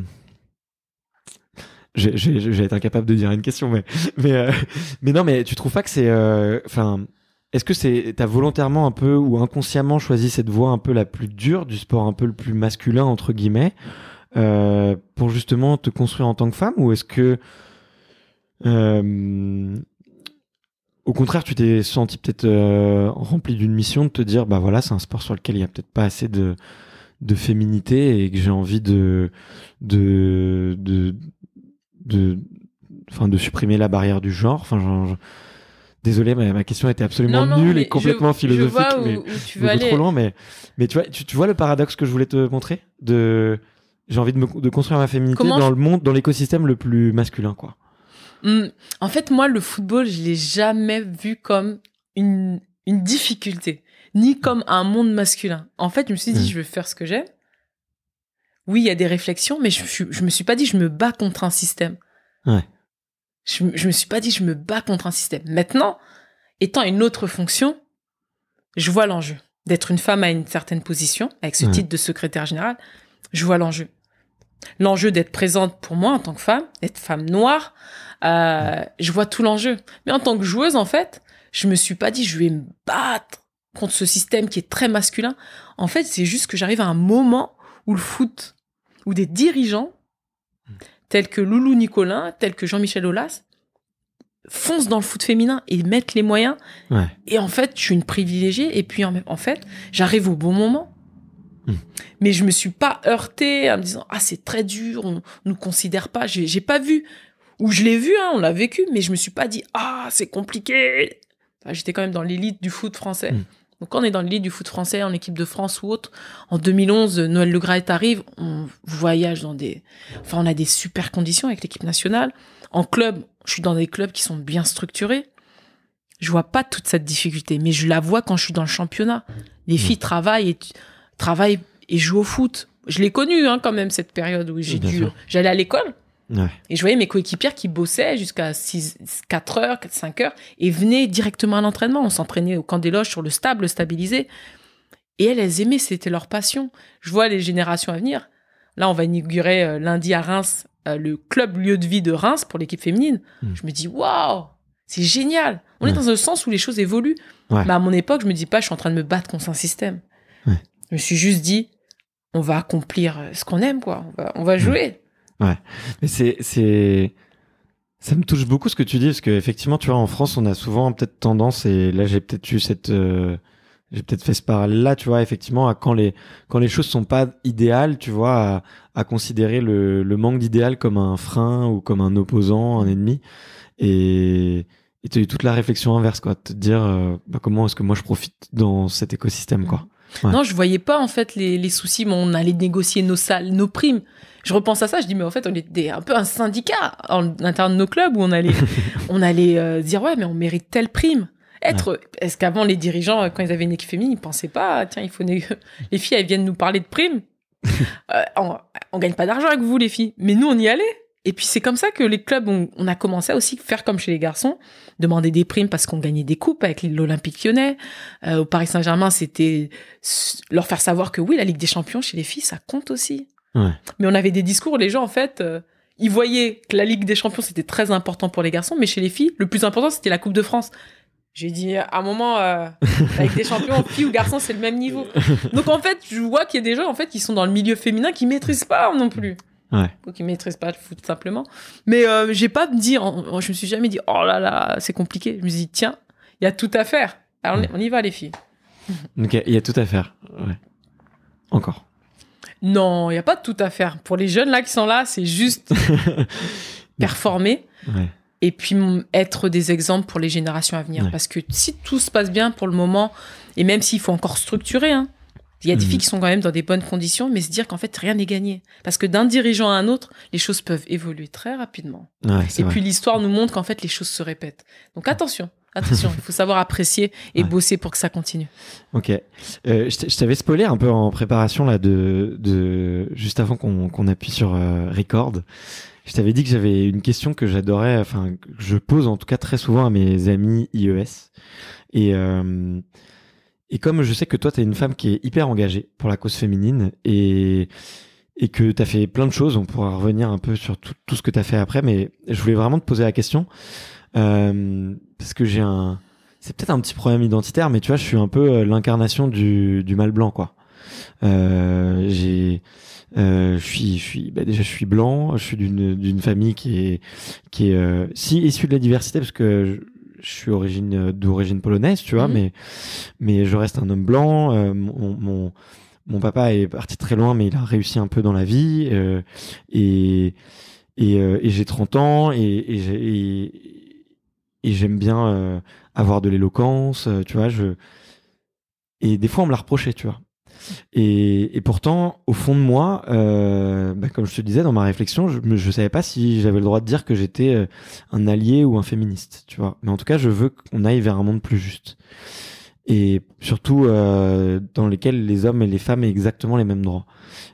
j'ai été incapable de dire une question, mais, mais, euh, mais non, mais tu trouves pas que c'est, euh, enfin, est-ce que c'est, t'as volontairement un peu ou inconsciemment choisi cette voie un peu la plus dure du sport, un peu le plus masculin entre guillemets, pour justement te construire en tant que femme, ou est-ce que euh, au contraire, tu t'es senti peut-être euh, rempli d'une mission de te dire, bah voilà, c'est un sport sur lequel il n'y a peut-être pas assez de, de féminité et que j'ai envie de, de, de, de supprimer la barrière du genre enfin désolé ma question était absolument nulle et complètement philosophique mais, tu trop loin mais mais tu vois tu, vois le paradoxe que je voulais te montrer de j'ai envie de, de construire ma féminité dans le monde dans l'écosystème le plus masculin quoi Hmm. En fait, moi, le football, je l'ai jamais vu comme une, difficulté, ni comme un monde masculin. En fait, je me suis dit, hmm. je veux faire ce que j'aime. Oui, il y a des réflexions, mais je, je, me suis pas dit, je me bats contre un système. Ouais. Je, je me suis pas dit, je me bats contre un système. Maintenant, étant une autre fonction, je vois l'enjeu. D'être une femme à une certaine position, avec ce titre de secrétaire général, je vois l'enjeu l'enjeu d'être présente pour moi en tant que femme, d'être femme noire, euh, je vois tout l'enjeu. Mais en tant que joueuse, en fait, je me suis pas dit je vais me battre contre ce système qui est très masculin. En fait, c'est juste que j'arrive à un moment où le foot, où des dirigeants hmm. tels que Loulou Nicolin, tels que Jean-Michel Aulas, foncent dans le foot féminin et mettent les moyens. Et en fait, je suis une privilégiée. Et puis, en fait, j'arrive au bon moment. Hmm. Mais je me suis pas heurtée en me disant ah c'est très dur, on nous considère pas. J'ai pas vu ou je l'ai vu, hein, on l'a vécu, mais je me suis pas dit ah c'est compliqué. J'étais quand même dans l'élite du foot français. Hmm. Donc quand on est dans l'élite du foot français, en équipe de France ou autre, en 2011, Noël Le Graët arrive, on voyage dans des, enfin on a des super conditions avec l'équipe nationale. En club, je suis dans des clubs qui sont bien structurés. Je vois pas toute cette difficulté, mais je la vois quand je suis dans le championnat. Les filles hmm. travaillent et travaille et joue au foot. Je l'ai connu hein, quand même, cette période où j'ai dû. J'allais à l'école. Et je voyais mes coéquipières qui bossaient jusqu'à 4 heures, 5 heures et venaient directement à l'entraînement. On s'entraînait au camp des loges sur le stable, stabilisé. Et elles, elles aimaient, c'était leur passion. Je vois les générations à venir. Là, on va inaugurer euh, lundi à Reims euh, le club lieu de vie de Reims pour l'équipe féminine. Hmm. Je me dis, waouh, c'est génial. On est dans un sens où les choses évoluent. Mais à mon époque, je me dis pas, je suis en train de me battre contre un système. Je me suis juste dit, on va accomplir euh, ce qu'on aime, quoi. On va, mm. jouer. Ouais. Mais c'est, c'est, ça me touche beaucoup ce que tu dis, parce qu'effectivement, tu vois, en France, on a souvent peut-être tendance, et là, j'ai peut-être eu cette, euh, j'ai peut-être fait ce parallèle-là, tu vois, effectivement, à quand les, quand les choses sont pas idéales, tu vois, à, considérer le, manque d'idéal comme un frein ou comme un opposant, un ennemi. Et, et tu as eu toute la réflexion inverse, quoi. Te dire, euh, bah, comment est-ce que moi je profite dans cet écosystème, quoi. Non, je voyais pas en fait les, soucis. mais on allait négocier nos salles, nos primes. Je repense à ça, je dis mais en fait on était un peu un syndicat en interne de nos clubs où on allait, on allait euh, dire ouais mais on mérite telle prime. Être, est-ce qu'avant les dirigeants quand ils avaient une équipe féminine ils pensaient pas tiens il faut les filles elles viennent nous parler de primes. Euh, on, on gagne pas d'argent avec vous les filles, mais nous on y allait. Et puis c'est comme ça que les clubs, on, a commencé à aussi faire comme chez les garçons, demander des primes parce qu'on gagnait des coupes avec l'Olympique lyonnais. Euh, au Paris Saint-Germain, c'était leur faire savoir que oui, la Ligue des Champions chez les filles, ça compte aussi. Mais on avait des discours, les gens en fait, euh, ils voyaient que la Ligue des Champions, c'était très important pour les garçons, mais chez les filles, le plus important, c'était la Coupe de France. J'ai dit, à un moment, euh, avec des champions, filles ou garçons, c'est le même niveau. Donc en fait, je vois qu'il y a des gens en fait, qui sont dans le milieu féminin qui maîtrisent pas non plus. Ouais. Ou qui maîtrisent pas le foot simplement. Mais euh, j'ai pas me dire, je me suis jamais dit, oh là là, c'est compliqué. Je me suis dit, tiens, il y a tout à faire. Alors on y va, les filles. Ok, il y a tout à faire. Ouais. Encore. Non, il n'y a pas tout à faire. Pour les jeunes là qui sont là, c'est juste performer. Et puis être des exemples pour les générations à venir. Parce que si tout se passe bien pour le moment, et même s'il faut encore structurer, hein, il y a des mhm. filles qui sont quand même dans des bonnes conditions, mais se dire qu'en fait, rien n'est gagné. Parce que d'un dirigeant à un autre, les choses peuvent évoluer très rapidement. Et puis l'histoire nous montre qu'en fait, les choses se répètent. Donc attention. Attention, il faut savoir apprécier et bosser pour que ça continue. Ok. Euh, je t'avais spoilé un peu en préparation, là, de, de juste avant qu'on appuie sur euh, record. Je t'avais dit que j'avais une question que j'adorais, enfin, que je pose en tout cas très souvent à mes amis IES. Et. Euh, et comme je sais que toi, tu es une femme qui est hyper engagée pour la cause féminine et, et que tu as fait plein de choses, on pourra revenir un peu sur tout, tout ce que tu as fait après, mais je voulais vraiment te poser la question euh, parce que j'ai un. C'est peut-être un petit problème identitaire, mais tu vois, je suis un peu euh, l'incarnation du, du mal blanc, quoi. Euh, j'ai. Euh, je suis, je suis, bah déjà, je suis blanc. Je suis d'une, d'une famille qui est, qui est euh, si issue de la diversité, parce que je suis origine euh, d'origine polonaise, tu vois, mhm. mais mais je reste un homme blanc. Euh, mon, mon, papa est parti très loin, mais il a réussi un peu dans la vie euh, et et, j'ai 30 ans et, et, j'aime bien avoir de l'éloquence, tu vois. Je et des fois on me l'a reproché, tu vois. Et, pourtant, au fond de moi, euh, bah, comme je te disais dans ma réflexion, je ne savais pas si j'avais le droit de dire que j'étais euh, un allié ou un féministe, tu vois. Mais en tout cas, je veux qu'on aille vers un monde plus juste. Et surtout euh, dans lequel les hommes et les femmes aient exactement les mêmes droits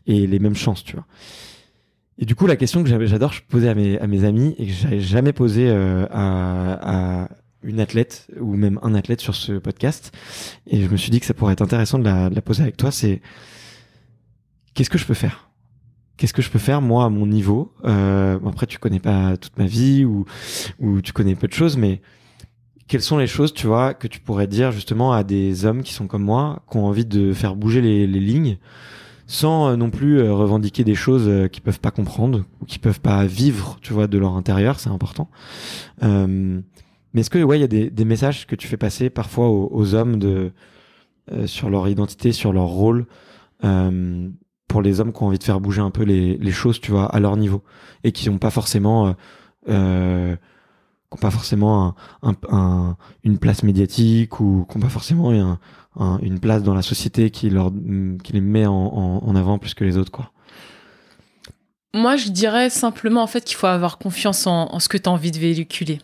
et les mêmes chances, tu vois. Et du coup, la question que j'adore je à à mes amis et que j'avais jamais posée à une athlète ou même un athlète sur ce podcast. Et je me suis dit que ça pourrait être intéressant de la, la poser avec toi. C'est qu'est-ce que je peux faire Qu'est-ce que je peux faire moi à mon niveau euh, Après, tu connais pas toute ma vie ou ou tu connais peu de choses, mais quelles sont les choses, tu vois, que tu pourrais dire justement à des hommes qui sont comme moi, qui ont envie de faire bouger les, les lignes, sans euh, non plus euh, revendiquer des choses euh, qu'ils peuvent pas comprendre ou qu'ils peuvent pas vivre, tu vois, de leur intérieur, c'est important. Euh, mais est-ce que ouais, il y a des, messages que tu fais passer parfois aux, hommes de euh, sur leur identité, sur leur rôle euh, pour les hommes qui ont envie de faire bouger un peu les, choses, tu vois, à leur niveau et qui n'ont pas forcément euh, pas forcément une place médiatique ou qui n'ont pas forcément une place dans la société qui les met en, avant plus que les autres quoi. Moi, je dirais simplement en fait qu'il faut avoir confiance en, en ce que tu as envie de véhiculer.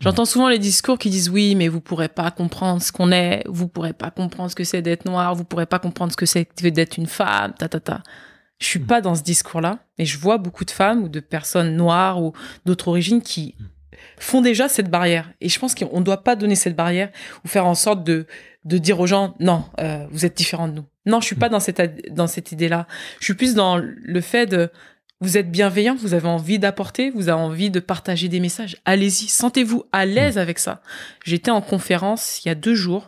J'entends souvent les discours qui disent oui, mais vous pourrez pas comprendre ce qu'on est, vous pourrez pas comprendre ce que c'est d'être noir, vous pourrez pas comprendre ce que c'est d'être une femme, ta ta ta. Je suis mm. pas dans ce discours-là, mais je vois beaucoup de femmes ou de personnes noires ou d'autres origines qui mm. font déjà cette barrière. Et je pense qu'on ne doit pas donner cette barrière ou faire en sorte de, dire aux gens non, euh, vous êtes différents de nous. Non, je suis mm. pas dans cette dans cette idée-là. Je suis plus dans le fait de vous êtes bienveillant, vous avez envie d'apporter, vous avez envie de partager des messages. Allez-y, sentez-vous à l'aise avec ça. J'étais en conférence il y a deux jours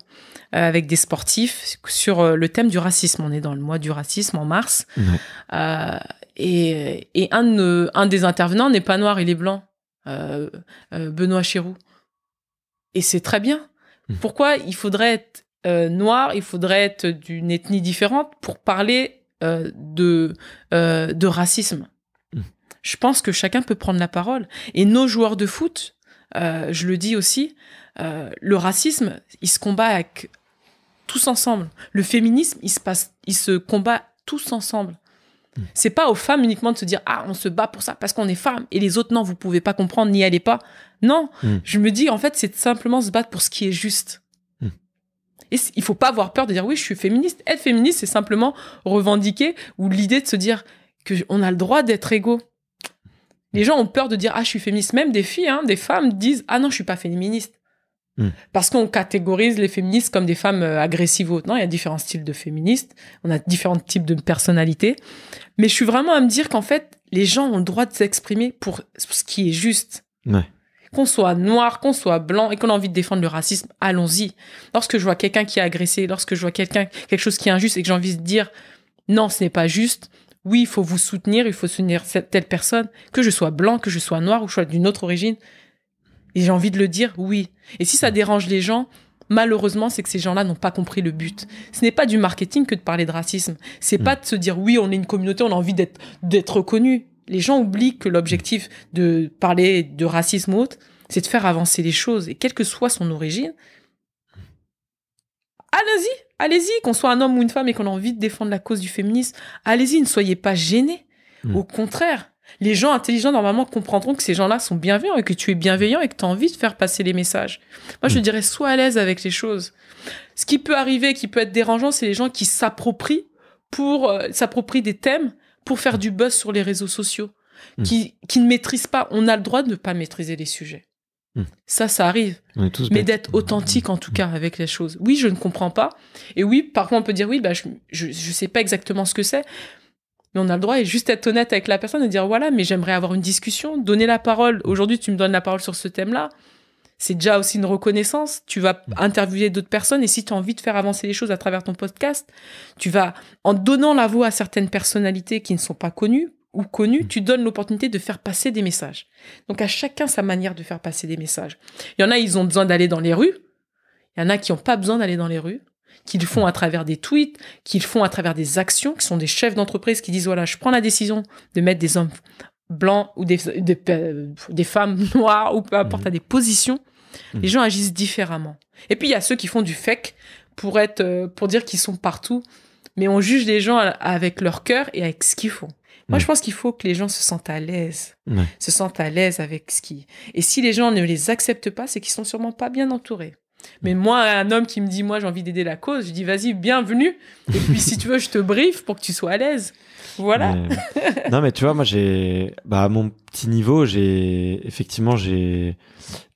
euh, avec des sportifs sur euh, le thème du racisme. On est dans le mois du racisme en mars. Euh, et, un, des intervenants n'est pas noir, il est blanc. Benoît Chéroux. Et c'est très bien. Mmh. Pourquoi il faudrait être noir, il faudrait être d'une ethnie différente pour parler de racisme je pense que chacun peut prendre la parole. Et nos joueurs de foot, euh, je le dis aussi, euh, le racisme, il se combat tous ensemble. Le féminisme, il se, passe, il se combat tous ensemble. Hmm. C'est pas aux femmes uniquement de se dire ah on se bat pour ça parce qu'on est femme et les autres non vous pouvez pas comprendre n'y allez pas non hmm. je me dis en fait c'est simplement se battre pour ce qui est juste hmm. et il faut pas avoir peur de dire oui je suis féministe être féministe c'est simplement revendiquer ou l'idée de se dire que on a le droit d'être égaux les gens ont peur de dire ah je suis féministe. Même des filles, hein, des femmes disent ah non je suis pas féministe. Hmm. Parce qu'on catégorise les féministes comme des femmes euh, agressives ou Non, il y a différents styles de féministes, on a différents types de personnalités. Mais je suis vraiment à me dire qu'en fait, les gens ont le droit de s'exprimer pour ce qui est juste. Qu'on soit noir, qu'on soit blanc et qu'on a envie de défendre le racisme, allons-y. Lorsque je vois quelqu'un qui est agressé, lorsque je vois quelqu'un quelque chose qui est injuste et que j'ai envie de dire non, ce n'est pas juste, oui, il faut vous soutenir, il faut soutenir telle personne, que je sois blanc, que je sois noir ou que je sois d'une autre origine. Et j'ai envie de le dire, oui. Et si ça dérange les gens, malheureusement, c'est que ces gens-là n'ont pas compris le but. Ce n'est pas du marketing que de parler de racisme. C'est n'est mm. pas de se dire, oui, on est une communauté, on a envie d'être, d'être Les gens oublient que l'objectif de parler de racisme ou autre, c'est de faire avancer les choses. Et quelle que soit son origine, allez-y, allez-y, qu'on soit un homme ou une femme et qu'on a envie de défendre la cause du féminisme, allez-y, ne soyez pas gênés. Hmm. Au contraire, les gens intelligents, normalement, comprendront que ces gens-là sont bienveillants et que tu es bienveillant et que tu as envie de faire passer les messages. Moi, je hmm. dirais, sois à l'aise avec les choses. Ce qui peut arriver, qui peut être dérangeant, c'est les gens qui s'approprient pour euh, des thèmes pour faire du buzz sur les réseaux sociaux, hmm. qui, qui ne maîtrisent pas. On a le droit de ne pas maîtriser les sujets. Hmm. Ça, ça arrive. Mais d'être authentique en tout cas avec les choses. Oui, je ne comprends pas. Et oui, parfois on peut dire oui, bah, je ne sais pas exactement ce que c'est. Mais on a le droit et juste être honnête avec la personne et dire voilà, mais j'aimerais avoir une discussion, donner la parole. Aujourd'hui, tu me donnes la parole sur ce thème-là. C'est déjà aussi une reconnaissance. Tu vas hmm. interviewer d'autres personnes et si tu as envie de faire avancer les choses à travers ton podcast, tu vas, en donnant la voix à certaines personnalités qui ne sont pas connues, ou connu, mm. tu donnes l'opportunité de faire passer des messages. Donc à chacun sa manière de faire passer des messages. Il y en a, ils ont besoin d'aller dans les rues. Il y en a qui n'ont pas besoin d'aller dans les rues, qu'ils font à travers des tweets, qu'ils font à travers des actions, qui sont des chefs d'entreprise qui disent, voilà, je prends la décision de mettre des hommes blancs ou des, euh, femmes noires ou peu importe mm. à des positions. Mm. Les gens agissent différemment. Et puis il y a ceux qui font du fake pour, être, euh, pour dire qu'ils sont partout, mais on juge les gens avec leur cœur et avec ce qu'ils font. Moi, je pense qu'il faut que les gens se sentent à l'aise, se sentent à l'aise avec ce qui. Et si les gens ne les acceptent pas, c'est qu'ils sont sûrement pas bien entourés. Mais moi, un homme qui me dit, moi, j'ai envie d'aider la cause, je dis, vas-y, bienvenue. Et puis, si tu veux, je te briefe pour que tu sois à l'aise. Voilà. non, mais tu vois, moi, j'ai, bah, à mon petit niveau, j'ai, effectivement, j'ai,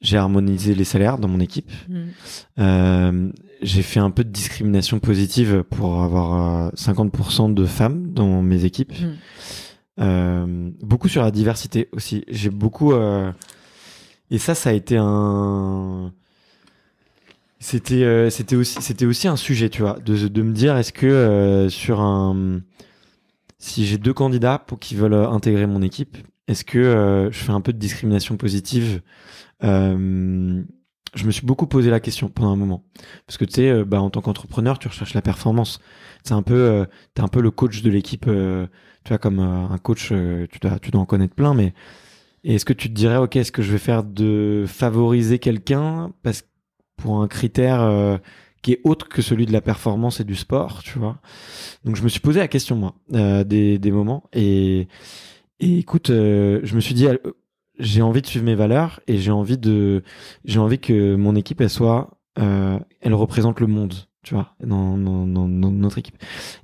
j'ai harmonisé les salaires dans mon équipe. Mm. Euh, j'ai fait un peu de discrimination positive pour avoir 50% euh, de femmes dans mes équipes. Mm. Euh, beaucoup sur la diversité aussi. J'ai beaucoup. Euh, et ça, ça a été un. C'était euh, c'était aussi c'était aussi un sujet, tu vois, de, de me dire est-ce que sur un si j'ai deux candidats pour qui veulent intégrer mon équipe, est-ce que je fais un peu de discrimination positive Je me suis beaucoup posé la question pendant un moment. Parce que tu sais, bah, en tant qu'entrepreneur, tu recherches la performance. C'est un peu, t'es un peu le coach de l'équipe tu vois, comme euh, un coach, euh, tu dois, tu dois en connaître plein, mais est-ce que tu te dirais, ok, est-ce que je vais faire de favoriser quelqu'un parce pour un critère euh, qui est autre que celui de la performance et du sport, tu vois Donc je me suis posé la question moi des, moments et, écoute, je me suis dit, j'ai envie de suivre mes valeurs et j'ai envie de, j'ai envie que mon équipe elle soit, elle représente le monde, tu vois, dans, notre équipe.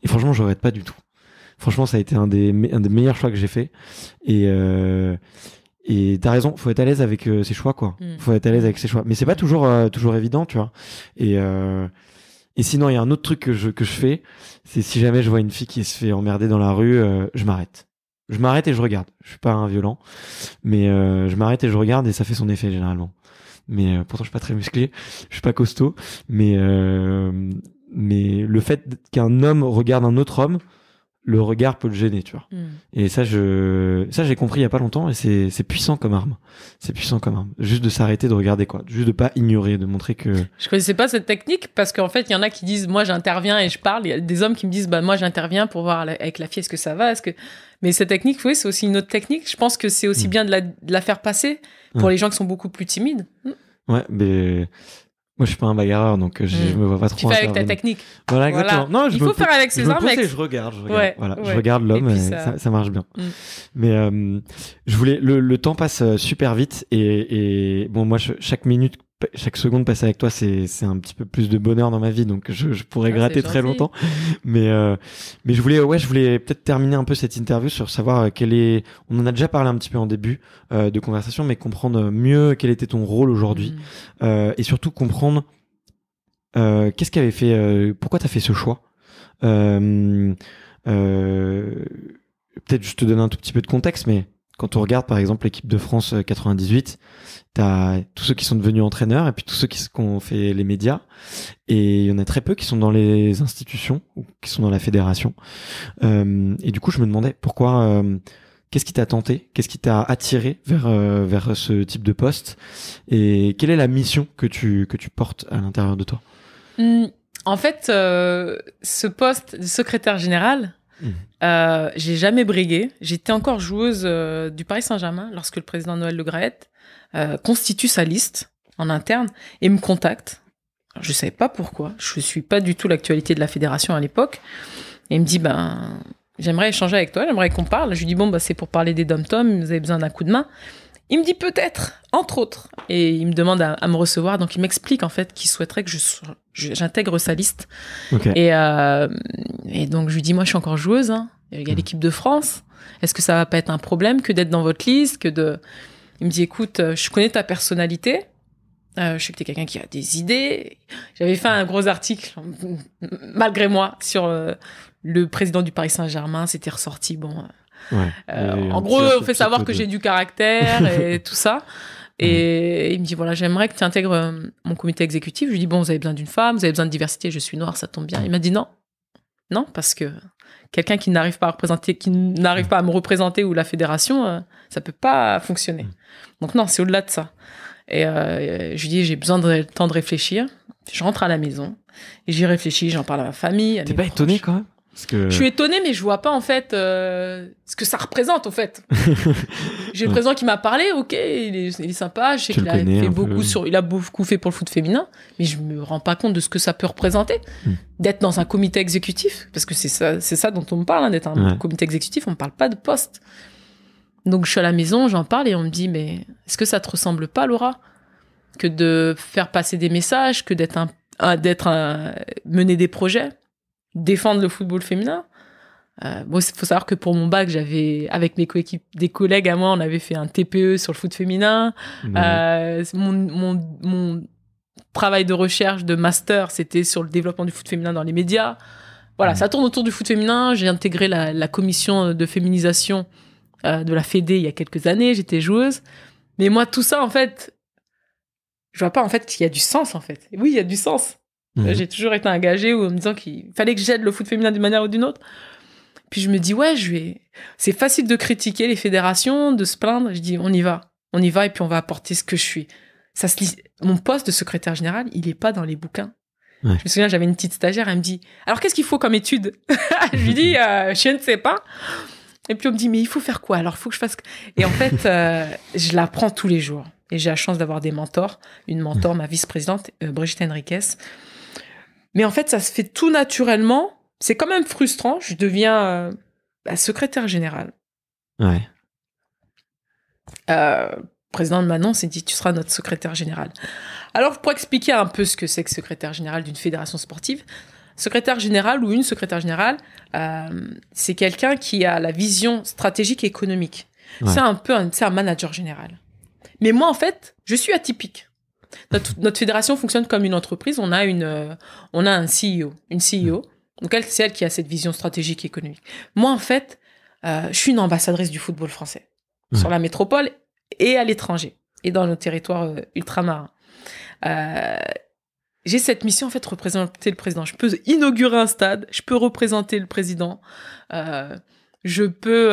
Et franchement, je regrette pas du tout. Franchement, ça a été un des, meilleurs choix que j'ai fait. Et. Euh, et t'as raison, faut être à l'aise avec euh, ses choix, quoi. Mm. Faut être à l'aise avec ses choix. Mais c'est pas mm. toujours, euh, toujours évident, tu vois. Euh, et, sinon, il y a un autre truc que je, que je fais, c'est si jamais je vois une fille qui se fait emmerder dans la rue, je m'arrête. Je m'arrête et je regarde. Je suis pas un violent, mais je m'arrête et je regarde et ça fait son effet généralement. Mais pourtant, je suis pas très musclé, je suis pas costaud, mais mais le fait qu'un homme regarde un autre homme, le regard peut le gêner, tu vois. Hmm. Et ça, je, ça, j'ai compris il y a pas longtemps et c'est, c'est puissant comme arme. C'est puissant comme arme. Juste de s'arrêter de regarder, quoi. Juste de pas ignorer, de montrer que. Je connaissais pas cette technique parce qu'en fait, il y en a qui disent, moi, j'interviens et je parle. Il y a des hommes qui me disent, bah, moi, j'interviens pour voir avec la fille, est-ce que ça va? Est-ce que, mais cette technique, oui, c'est aussi une autre technique. Je pense que c'est aussi hmm. bien de la, faire passer pour les gens qui sont beaucoup plus timides. Hmm. Ouais, mais je suis pas un bagarreur, donc euh, je, hmm. me vois pas trop. Tu fais avec ta technique. Voilà, exactement. Non, je Il faut faire avec ses armes. et je regarde, je regarde. voilà, je regarde l'homme. Et, ça... Ça, marche bien. Hmm. Mais euh, je voulais. Le, temps passe euh, super vite et, et bon, moi, chaque minute chaque seconde passée avec toi, c'est un petit peu plus de bonheur dans ma vie, donc je, pourrais ah, gratter très longtemps. Mais euh, mais je voulais ouais, voulais peut-être terminer un peu cette interview sur savoir euh, quel est. On en a déjà parlé un petit peu en début euh, de conversation, mais comprendre mieux quel était ton rôle aujourd'hui mmh. et surtout comprendre qu'est-ce qui avait fait, pourquoi t'as fait ce choix. peut-être juste te donne un tout petit peu de contexte, mais quand on regarde par exemple l'équipe de France 98, tu as tous ceux qui sont devenus entraîneurs et puis tous ceux qui, ont fait les médias. Et il y en a très peu qui sont dans les institutions ou qui sont dans la fédération. Euh, et du coup, je me demandais pourquoi. Euh, qu'est-ce qui t'a tenté Qu'est-ce qui t'a attiré vers euh, vers ce type de poste Et quelle est la mission que tu que tu portes à l'intérieur de toi mmh. En fait, ce poste de secrétaire général, euh, j'ai jamais brigué. J'étais encore joueuse euh, du Paris Saint-Germain lorsque le président Noël Le euh, constitue sa liste en interne et me contacte. je ne savais pas pourquoi. Je ne suis pas du tout l'actualité de la fédération à l'époque. Et il me dit ben, J'aimerais échanger avec toi, j'aimerais qu'on parle. Je lui dis Bon, bah, c'est pour parler des dom-toms, vous avez besoin d'un coup de main. Il me dit peut-être, entre autres. Et il me demande à, à me recevoir. Donc il m'explique en fait qu'il souhaiterait que je, j'intègre sa liste. Euh, et, donc, je lui dis, moi, je suis encore joueuse. Hein. Il y a hmm. l'équipe de France. Est-ce que ça va pas être un problème que d'être dans votre liste, que de... Il me dit, écoute, euh, je connais ta personnalité. Euh, je sais que t'es quelqu'un qui a des idées. J'avais fait un gros article, malgré moi, sur le président du Paris Saint-Germain. C'était ressorti, bon. en gros, on fait savoir que j'ai du caractère et tout ça. Et mhm. il me dit voilà, j'aimerais que tu intègres euh, mon comité exécutif. Je lui dis bon, vous avez besoin d'une femme, vous avez besoin de diversité. Je suis noire, ça tombe bien. Il m'a dit non, non, parce que quelqu'un qui n'arrive pas à représenter, qui n'arrive pas à me représenter ou la fédération, euh, ça peut pas fonctionner. Mhm. Donc non, c'est au-delà de ça. Et euh, je lui dis j'ai besoin de temps de réfléchir. Je rentre à la maison, et j'y réfléchis, j'en parle à ma famille. T'es pas étonné quand même je suis étonnée, mais je vois pas en fait euh, ce que ça représente en fait. J'ai le président qui m'a parlé, ok, il est, sympa, je sais qu'il a beaucoup il a beaucoup fait pour le foot féminin, mais je me rends pas compte de ce que ça peut représenter hmm. d'être dans un comité exécutif, parce que c'est ça, dont on me parle, hein, d'être un comité exécutif, on ne parle pas de poste. Donc je suis à la maison, j'en parle et on me dit, mais est-ce que ça te ressemble pas, Laura, que de faire passer des messages, que d'être un, d'être mener des projets? défendre le football féminin. Euh, bon, il faut savoir que pour mon bac, j'avais, avec mes coéquipes, des collègues à moi, on avait fait un TPE sur le foot féminin. Mmh. Euh, mon, travail de recherche de master, c'était sur le développement du foot féminin dans les médias. Voilà, mmh. ça tourne autour du foot féminin. J'ai intégré la, commission de féminisation euh, de la Fédé il y a quelques années. J'étais joueuse. Mais moi, tout ça, en fait, je vois pas en fait qu'il y a du sens en fait. Oui, il y a du sens. Euh, mhm. J'ai toujours été engagée ou en me disant qu'il fallait que j'aide le foot féminin d'une manière ou d'une autre. Puis je me dis, ouais, je vais. C'est facile de critiquer les fédérations, de se plaindre. Je dis, on y va. On y va et puis on va apporter ce que je suis. Ça se Mon poste de secrétaire général, il n'est pas dans les bouquins. Je me souviens, j'avais une petite stagiaire, elle me dit, alors qu'est-ce qu'il faut comme étude Je lui dis, euh, je ne sais pas. Et puis on me dit, mais il faut faire quoi Alors, il faut que je fasse... Et en fait, euh, je l'apprends tous les jours. Et j'ai la chance d'avoir des mentors. Une mentor, ma vice-présidente, Brigitte Henriquez, mais en fait, ça se fait tout naturellement. C'est quand même frustrant. Je deviens euh, bah, secrétaire général. Ouais. Euh, président de Manon s'est dit, tu seras notre secrétaire général. Alors, pour expliquer un peu ce que c'est que secrétaire général d'une fédération sportive, secrétaire général ou une secrétaire générale, euh, c'est quelqu'un qui a la vision stratégique et économique. C'est un peu un, un manager général. Mais moi, en fait, je suis atypique. Notre, fédération fonctionne comme une entreprise. On a, une, euh, on a un CEO, une CEO. Donc, elle, c'est elle qui a cette vision stratégique et économique. Moi, en fait, euh, je suis une ambassadrice du football français sur la métropole et à l'étranger et dans nos territoires euh, ultramarins. j'ai cette mission en fait de représenter le président. Je peux inaugurer un stade, je peux représenter le président, je peux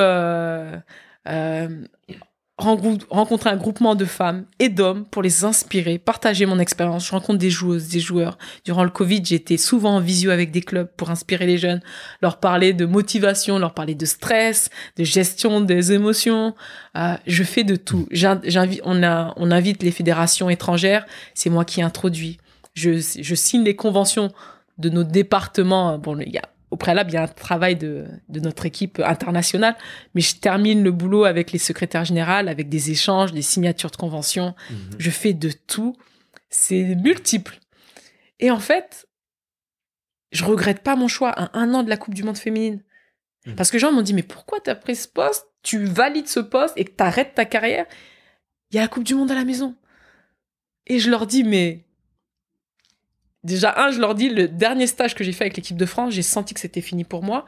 rencontrer un groupement de femmes et d'hommes pour les inspirer, partager mon expérience. Je rencontre des joueuses, des joueurs. Durant le Covid, j'étais souvent en visio avec des clubs pour inspirer les jeunes, leur parler de motivation, leur parler de stress, de gestion des émotions. Euh, je fais de tout. on, a, on invite les fédérations étrangères. C'est moi qui introduis. Je, je signe les conventions de nos départements. Bon, il y a au préalable, il y a un travail de, notre équipe internationale, mais je termine le boulot avec les secrétaires générales, avec des échanges, des signatures de conventions. Mhm. Je fais de tout. C'est multiple. Et en fait, je regrette pas mon choix à un an de la Coupe du Monde féminine. Mhm. Parce que les gens m'ont dit, mais pourquoi tu as pris ce poste? Tu valides ce poste et tu arrêtes ta carrière? Il y a la Coupe du Monde à la maison. Et je leur dis, mais Déjà, un, je leur dis, le dernier stage que j'ai fait avec l'équipe de France, j'ai senti que c'était fini pour moi,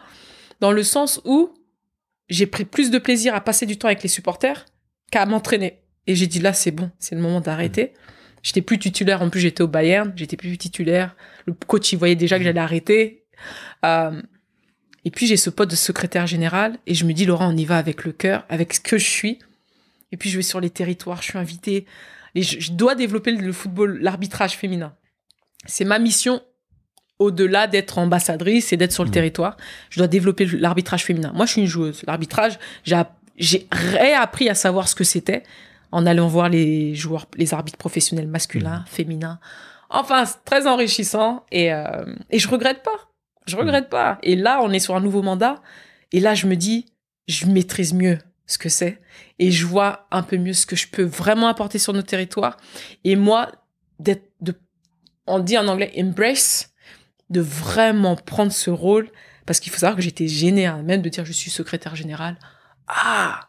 dans le sens où j'ai pris plus de plaisir à passer du temps avec les supporters qu'à m'entraîner. Et j'ai dit, là, c'est bon, c'est le moment d'arrêter. Mm. J'étais plus titulaire, en plus j'étais au Bayern, j'étais plus titulaire. Le coach, il voyait déjà que mm. j'allais arrêter. Euh, et puis j'ai ce pote de secrétaire général, et je me dis, Laurent, on y va avec le cœur, avec ce que je suis. Et puis je vais sur les territoires, je suis invité. Et je dois développer le football, l'arbitrage féminin c'est ma mission au-delà d'être ambassadrice et d'être sur le mmh. territoire. Je dois développer l'arbitrage féminin. Moi, je suis une joueuse. L'arbitrage, j'ai réappris à savoir ce que c'était en allant voir les joueurs, les arbitres professionnels masculins, mmh. féminins. Enfin, très enrichissant et, euh, et je regrette pas. Je mmh. regrette pas. Et là, on est sur un nouveau mandat. Et là, je me dis, je maîtrise mieux ce que c'est et je vois un peu mieux ce que je peux vraiment apporter sur nos territoires. Et moi, d'être, de on dit en anglais embrace, de vraiment prendre ce rôle, parce qu'il faut savoir que j'étais gênée, même de dire je suis secrétaire générale. Ah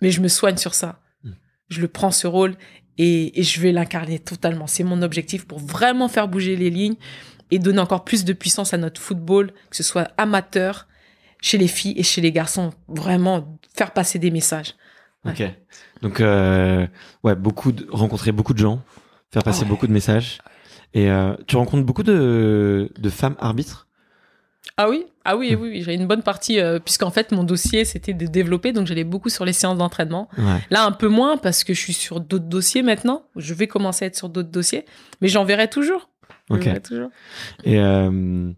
Mais je me soigne sur ça. Hmm. Je le prends ce rôle et, je vais l'incarner totalement. C'est mon objectif pour vraiment faire bouger les lignes et donner encore plus de puissance à notre football, que ce soit amateur, chez les filles et chez les garçons. Vraiment faire passer des messages. Ok. Donc, euh, ouais, beaucoup rencontrer beaucoup de gens, faire passer ah beaucoup de messages. Et euh, tu rencontres beaucoup de, femmes arbitres ah oui, ah oui, oui, j'ai une bonne partie euh, puisqu'en fait mon dossier c'était de développer, donc j'allais beaucoup sur les séances d'entraînement. Là un peu moins parce que je suis sur d'autres dossiers maintenant. Je vais commencer à être sur d'autres dossiers, mais j'en verrai toujours. Ok. Et euh,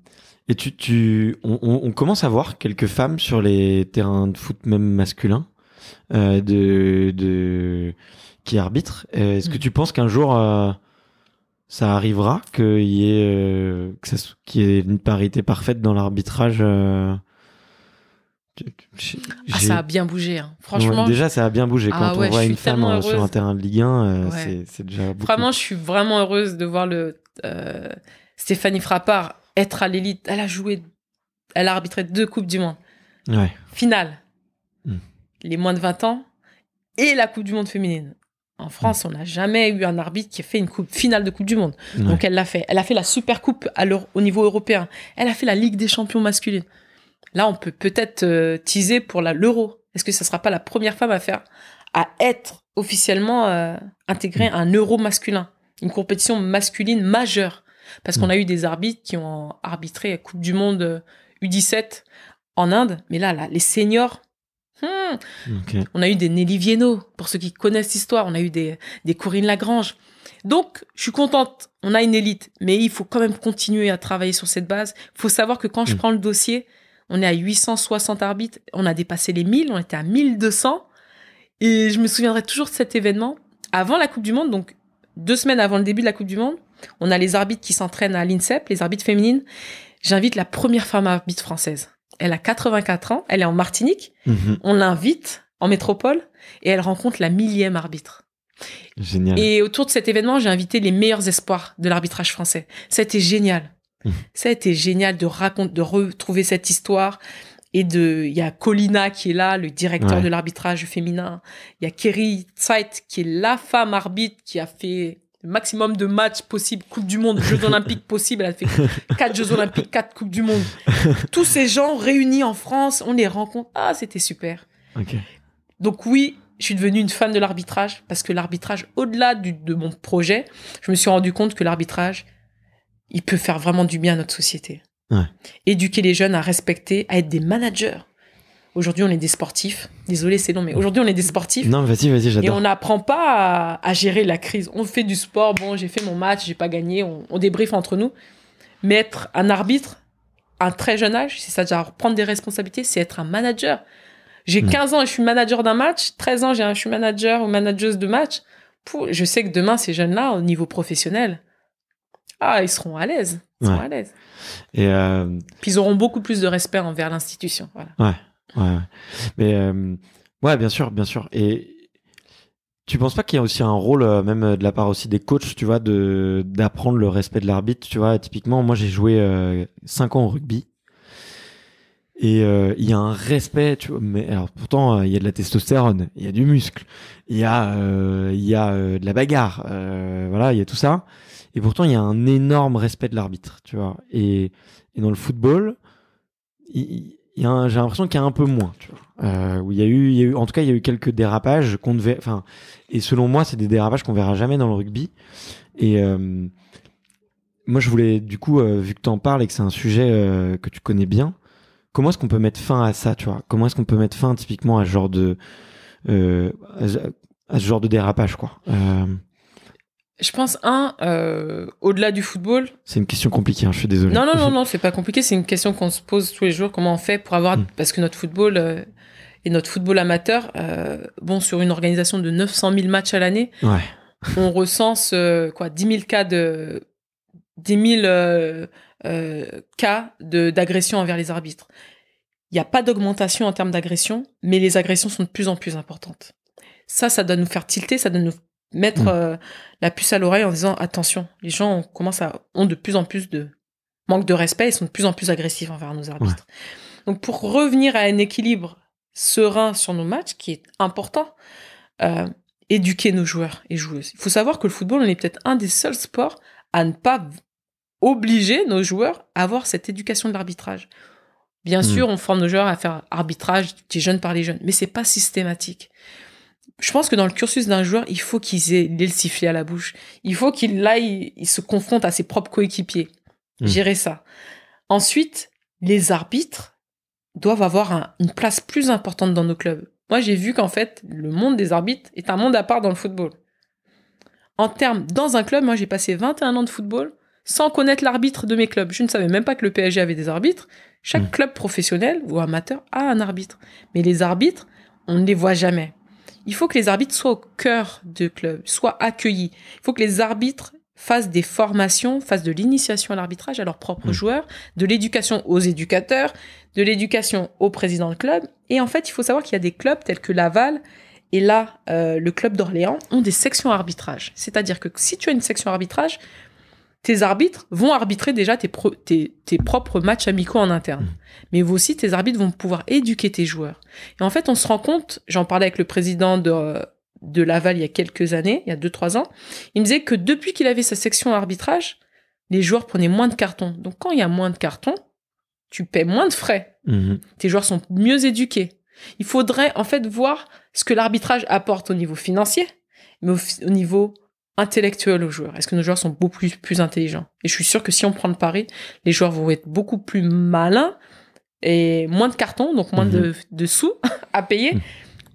et tu tu on, commence à voir quelques femmes sur les terrains de foot même masculins de qui arbitrent. Est-ce que mm. tu penses qu'un jour ça arrivera euh, qu'il y ait une parité parfaite dans l'arbitrage. Euh, ah, ça a bien bougé. Hein. Franchement. déjà, ça a bien bougé. Ah Quand on voit une femme euh, sur un terrain de Ligue 1, c'est déjà. Vraiment, je suis vraiment heureuse de voir le Stéphanie Frappard être à l'élite. Elle a joué, elle a arbitré deux coupes du monde. Finale. Hmm. Les moins de 20 ans et la Coupe du Monde féminine. En France, on n'a jamais eu un arbitre qui a fait une coupe finale de Coupe du Monde. Donc elle l'a fait. Elle a fait la Super Coupe au niveau européen. Elle a fait la Ligue des Champions masculine. Là, on peut peut-être euh, teaser pour l'Euro. Est-ce que ça sera pas la première femme à faire, à être officiellement euh, intégrée mm. à un Euro masculin, une compétition masculine majeure Parce qu'on mm. a eu des arbitres qui ont arbitré la Coupe du Monde U17 euh, en Inde, mais là, là les seniors Hmm. On a eu des Nelly Viennot, pour ceux qui connaissent l'histoire, on a eu des, des Corinne Lagrange. Donc, je suis contente, on a une élite, mais il faut quand même continuer à travailler sur cette base. Il faut savoir que quand je hmm. prends le dossier, on est à 860 arbitres, on a dépassé les 1000, on était à 1200. Et je me souviendrai toujours de cet événement. Avant la Coupe du Monde, donc deux semaines avant le début de la Coupe du Monde, on a les arbitres qui s'entraînent à l'INSEP, les arbitres féminines. J'invite la première femme arbitre française. Elle a 84 ans, elle est en Martinique. Mhm. On l'invite en métropole et elle rencontre la millième arbitre. Génial. Et autour de cet événement, j'ai invité les meilleurs espoirs de l'arbitrage français. Ça a été génial. Mhm. Ça a été génial de raconter, de retrouver cette histoire. Et de, il y a Colina qui est là, le directeur de l'arbitrage féminin. Il y a Kerry Zeit qui est la femme arbitre qui a fait le maximum de matchs possibles, Coupe du Monde, Jeux Olympiques possibles. Elle a fait quatre Jeux Olympiques, quatre Coupes du Monde. Tous ces gens réunis en France, on les rencontre. Ah, c'était super. Donc oui, je suis devenue une fan de l'arbitrage parce que l'arbitrage, au-delà de mon projet, je me suis rendu compte que l'arbitrage, il peut faire vraiment du bien à notre société. Éduquer les jeunes à respecter, à être des managers. Aujourd'hui, on est des sportifs. Désolé, c'est long, mais aujourd'hui, on est des sportifs. Non, vas-y, vas-y, j'adore. Et on n'apprend pas à, gérer la crise. On fait du sport. Bon, j'ai fait mon match, j'ai pas gagné. On, on débriefe entre nous. Mais être un arbitre à un très jeune âge, cest ça déjà prendre des responsabilités, c'est être un manager. J'ai 15 ans et je suis manager d'un match. 13 ans, je suis manager ou manageuse de match. je sais que demain, ces jeunes-là, au niveau professionnel, ah, ils seront à l'aise. Ils seront à l'aise. Et euh, Puis ils auront beaucoup plus de respect envers l'institution. Voilà. Ouais. Ouais, mais euh, ouais, bien sûr, bien sûr. Et tu penses pas qu'il y a aussi un rôle, euh, même euh, de la part aussi des coachs, tu vois, de d'apprendre le respect de l'arbitre, tu vois. Typiquement, moi j'ai joué 5 ans au rugby. Et il y a un respect, tu vois, mais alors pourtant il y a de la testostérone, il y a du muscle, il y a il y a de la bagarre, voilà, il y a tout ça. Et pourtant il y a un énorme respect de l'arbitre, tu vois. Et, et dans le football, il, j'ai l'impression qu'il y a un peu moins. Euh, où il y eu, en tout cas, il y a eu quelques dérapages qu'on devait, enfin, et selon moi, c'est des dérapages qu'on verra jamais dans le rugby. Et euh, moi, je voulais, du coup, euh, vu que tu en parles et que c'est un sujet que tu connais bien, comment est-ce qu'on peut mettre fin à ça, tu Comment est-ce qu'on peut mettre fin typiquement à ce genre de, à, ce genre de dérapage, quoi je pense, un, euh, au-delà du football. C'est une question compliquée, hein, je suis désolé. Non, non, non, non, c'est pas compliqué. C'est une question qu'on se pose tous les jours. Comment on fait pour avoir. Hmm. Parce que notre football euh, et notre football amateur, euh, bon, sur une organisation de 900 000 matchs à l'année, on recense quoi, 10 000 cas de. 10 000 cas d'agression envers les arbitres. Il n'y a pas d'augmentation en termes d'agression, mais les agressions sont de plus en plus importantes. Ça, ça doit nous faire tilter, ça doit nous mettre mmh. euh, la puce à l'oreille en disant attention, les gens ont, commencent à ont de plus en plus de manque de respect et sont de plus en plus agressifs envers nos arbitres. Donc pour revenir à un équilibre serein sur nos matchs, qui est important, euh, éduquer nos joueurs et joueuses. Il faut savoir que le football, on est peut-être un des seuls sports à ne pas obliger nos joueurs à avoir cette éducation de l'arbitrage. Bien mmh. sûr, on forme nos joueurs à faire arbitrage des jeunes par les jeunes, mais c'est pas systématique je pense que dans le cursus d'un joueur, il faut qu'il aient le sifflet à la bouche. Il faut qu'il là, il, se confronte à ses propres coéquipiers. Hmm. Gérer ça. Ensuite, les arbitres doivent avoir une place plus importante dans nos clubs. Moi, j'ai vu qu'en fait, le monde des arbitres est un monde à part dans le football. En termes, dans un club, moi, j'ai passé 21 ans de football sans connaître l'arbitre de mes clubs. Je ne savais même pas que le PSG avait des arbitres. Chaque hmm. club professionnel ou amateur a un arbitre. Mais les arbitres, on ne les voit jamais il faut que les arbitres soient au cœur de club, soient accueillis. Il faut que les arbitres fassent des formations, fassent de l'initiation à l'arbitrage à leurs propres mm. joueurs, de l'éducation aux éducateurs, de l'éducation au président de club. Et en fait, il faut savoir qu'il y a des clubs tels que Laval et là, euh, le club d'Orléans ont des sections arbitrage. C'est-à-dire que si tu as une section arbitrage, tes arbitres vont arbitrer déjà tes, tes, propres matchs amicaux en interne. Mm. Mais vous aussi, tes arbitres vont pouvoir éduquer tes joueurs. Et en fait, on se rend compte, j'en parlais avec le président de, de Laval il y a quelques années, il y a 2-3 ans, il me disait que depuis qu'il avait sa section arbitrage, les joueurs prenaient moins de cartons. Donc quand il y a moins de cartons, tu paies moins de frais. Mm-hmm. Tes joueurs sont mieux éduqués. Il faudrait en fait voir ce que l'arbitrage apporte au niveau financier, mais au niveau intellectuel aux joueurs Est-ce que nos joueurs sont beaucoup plus, plus intelligents Et je suis sûr que si on prend le pari, les joueurs vont être beaucoup plus malins et moins de cartons, donc moins de, mhm. sous à payer. Mhm.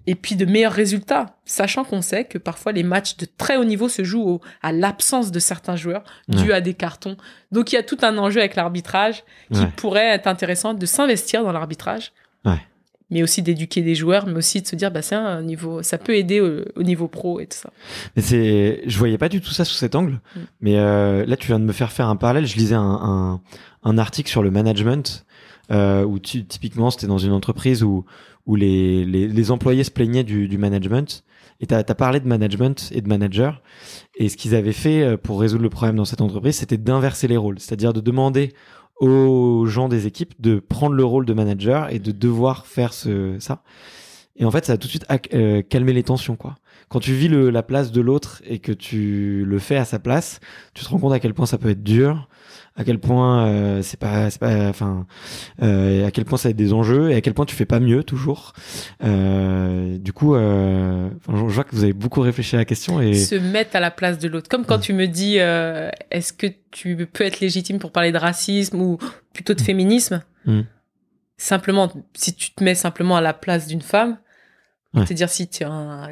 Et puis de meilleurs résultats, sachant qu'on sait que parfois les matchs de très haut niveau se jouent à l'absence de certains joueurs dû à des cartons. Donc il y a tout un enjeu avec l'arbitrage qui pourrait être intéressant de s'investir dans l'arbitrage mais aussi d'éduquer des joueurs, mais aussi de se dire, bah, c'est un niveau, ça peut aider au, niveau pro et tout ça. Mais c'est, je voyais pas du tout ça sous cet angle, mm. mais euh, là, tu viens de me faire faire un parallèle. Je lisais un, un, article sur le management, euh, où typiquement, c'était dans une entreprise où, où les, les, employés se plaignaient du, du management. Et tu as, as, parlé de management et de manager. Et ce qu'ils avaient fait euh, pour résoudre le problème dans cette entreprise, c'était d'inverser les rôles, c'est-à-dire de demander aux gens des équipes de prendre le rôle de manager et de devoir faire ce, ça. Et en fait, ça a tout de suite euh, calmé les tensions, quoi. Quand tu vis le, la place de l'autre et que tu le fais à sa place, tu te rends compte à quel point ça peut être dur, à quel point euh, c'est pas, c'est pas, enfin, euh, à quel point ça a des enjeux et à quel point tu fais pas mieux toujours. du coup, je vois que vous avez beaucoup réfléchi à la question et se mettre à la place de l'autre. Comme quand tu me dis, est-ce que tu peux être légitime pour parler de racisme ou plutôt de mm. féminisme mm. simplement, si tu te mets simplement à la place d'une femme, cest dire si tu as,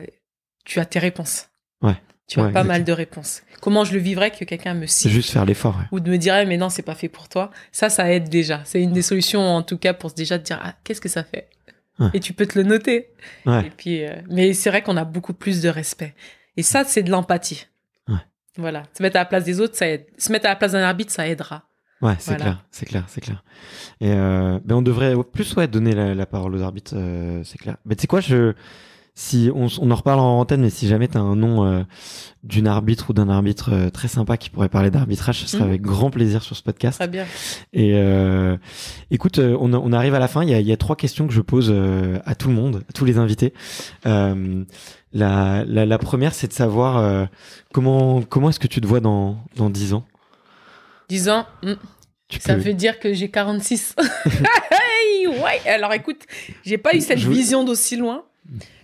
tu as tes réponses. Ouais. Tu as pas mal de réponses. Comment je le vivrais que quelqu'un me cite Juste faire l'effort. Ou de me dire, «Eh, mais non, c'est pas fait pour toi. Ça, ça aide déjà. C'est une des solutions, en tout cas, pour déjà te dire, ah, qu'est-ce que ça fait Et tu peux te le noter. Et puis, euh, mais c'est vrai qu'on a beaucoup plus de respect. Et ça, c'est de l'empathie. Voilà. Se mettre à la place des autres, ça aide. Se mettre à la place d'un arbitre, ça aidera. Ouais, c'est clair, c'est clair, c'est clair. Et euh, ben on devrait plus ouais, donner la, parole aux arbitres, euh, c'est clair. Mais tu sais quoi, je, si on, on, en reparle en antenne, mais si jamais tu as un nom euh, d'une arbitre ou d'un arbitre très sympa qui pourrait parler d'arbitrage, ce serait mhm. avec grand plaisir sur ce podcast. Très bien. Et écoute, on, on, arrive à la fin. Il y a, trois questions que je pose à tout le monde, à tous les invités. La, la, la, première, c'est de savoir comment comment est-ce que tu te vois dans dans dix ans disant hum, ça veut dire que j'ai 46. ouais, alors écoute, j'ai pas eu cette vision d'aussi loin,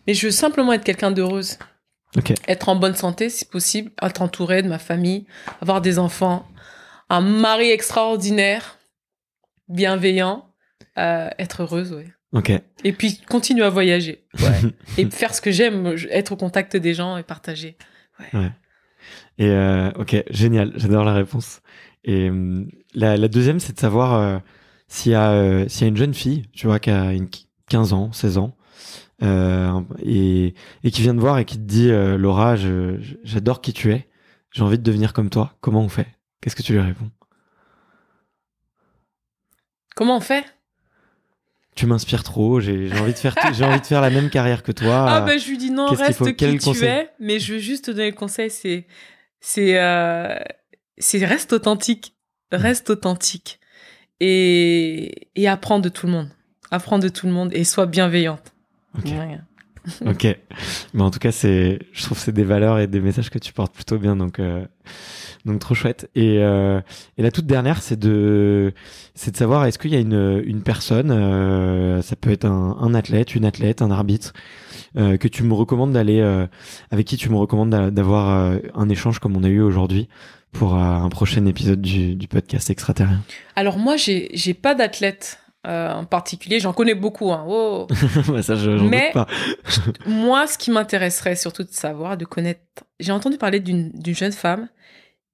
mais je veux simplement être quelqu'un d'heureuse. Être en bonne santé si possible, être entouré de ma famille, avoir des enfants, un mari extraordinaire, bienveillant, euh, être heureuse, ouais. Ok. Et puis continuer à voyager. et faire ce que j'aime, être au contact des gens et partager. Ouais. Et euh, ok, génial, j'adore la réponse. Et hum, la, deuxième, c'est de savoir euh, euh, s'il y, a une jeune fille, tu vois, qui a une 15 ans, 16 ans, euh, et, qui vient te voir et qui te dit Laura, j'adore qui tu es, j'ai envie de devenir comme toi, comment on fait Qu'est-ce que tu lui réponds Comment on fait tu m'inspires trop, j'ai envie de faire j'ai envie de faire la même carrière que toi. Ah bah je lui dis non, reste qui tu es, mais je veux juste te donner le conseil, c'est c'est reste authentique, reste authentique et, et apprends de tout le monde, apprends de tout le monde et sois bienveillante. ok. Mais en tout cas, c'est, je trouve que c'est des valeurs et des messages que tu portes plutôt bien. Donc, euh, donc trop chouette. Et, euh, et la toute dernière, c'est de, c'est de savoir est-ce qu'il y a une, une personne, euh, ça peut être un, un, athlète, une athlète, un arbitre, que tu me recommandes d'aller, avec qui tu me recommandes d'avoir un échange comme on a eu aujourd'hui pour un prochain épisode du, du podcast extraterrien. Alors moi, j'ai, j'ai pas d'athlète euh, en particulier. J'en connais beaucoup. Mais moi, ce qui m'intéresserait surtout de savoir, de connaître. J'ai entendu parler d'une jeune femme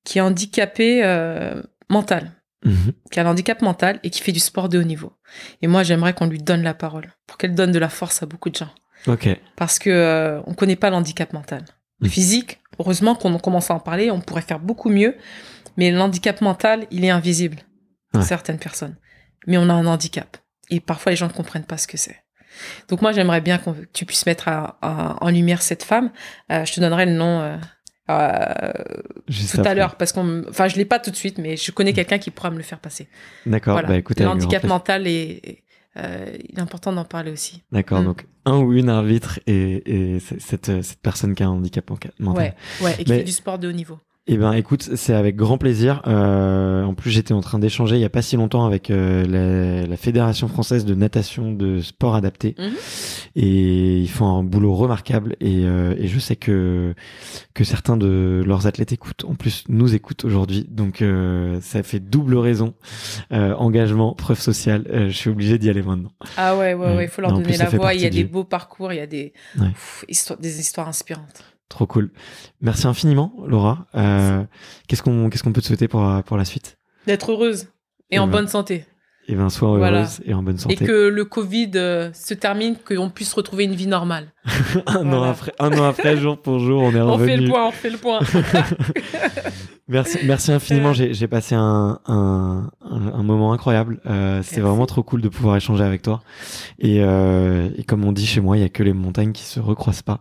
qui est handicapée euh, mentale, mhm. qui a un handicap mental et qui fait du sport de haut niveau. Et moi, j'aimerais qu'on lui donne la parole pour qu'elle donne de la force à beaucoup de gens. Parce que ne euh, on connaît pas l'handicap mental. Mhm. Physique, heureusement qu'on commence à en parler, on pourrait faire beaucoup mieux, mais l'handicap mental, il est invisible pour certaines personnes mais on a un handicap. Et parfois, les gens ne comprennent pas ce que c'est. Donc moi, j'aimerais bien que tu puisses mettre en lumière cette femme. Euh, je te donnerai le nom euh, euh, tout à l'heure, parce qu'on, enfin, je l'ai pas tout de suite, mais je connais quelqu'un qui pourra me le faire passer. D'accord. Bah, écoutez, handicap mental est, il est important d'en parler aussi. D'accord. Mm. Donc un ou une arbitre et, cette, personne qui a un handicap mental. Ouais, et qui fait du sport de haut niveau. Eh ben, écoute, c'est avec grand plaisir. Euh, en plus, j'étais en train d'échanger il y a pas si longtemps avec euh, la, fédération française de natation de sport adapté, mhm. et ils font un boulot remarquable. Euh, et, je sais que que certains de leurs athlètes écoutent. En plus, nous écoutent aujourd'hui, donc ça fait double raison. engagement, preuve sociale. je suis obligé d'y aller maintenant. Ah ouais, ouais, ouais. Il faut leur donner la voix. Il y a des beaux parcours. Il y a des des histoires inspirantes. Trop cool. Merci infiniment, Laura. Euh, qu'est-ce qu'on peut te souhaiter pour euh, la suite D'être heureuse et, en eh ben. bonne santé. Et ben, sois heureuse et en bonne santé. Et que le Covid euh, se termine, qu'on puisse retrouver une vie normale. un, an après, un an après, jour pour jour, on est revenu. On fait le point, on fait le point. merci, merci infiniment. Euh. J'ai passé un, un, un, moment incroyable. Euh, C'était vraiment trop cool de pouvoir échanger avec toi. Et, euh, et comme on dit chez moi, il n'y a que les montagnes qui se recroisent pas.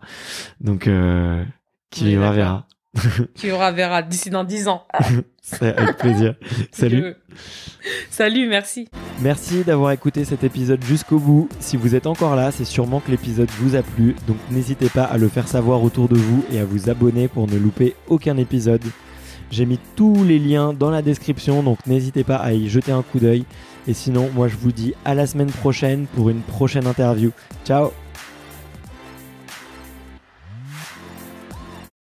Donc, euh, qui va verra. tu auras verra d'ici dans 10 ans. Avec plaisir. Salut. Salut, merci. Merci d'avoir écouté cet épisode jusqu'au bout. Si vous êtes encore là, c'est sûrement que l'épisode vous a plu, donc n'hésitez pas à le faire savoir autour de vous et à vous abonner pour ne louper aucun épisode. J'ai mis tous les liens dans la description, donc n'hésitez pas à y jeter un coup d'œil. Et sinon, moi je vous dis à la semaine prochaine pour une prochaine interview. Ciao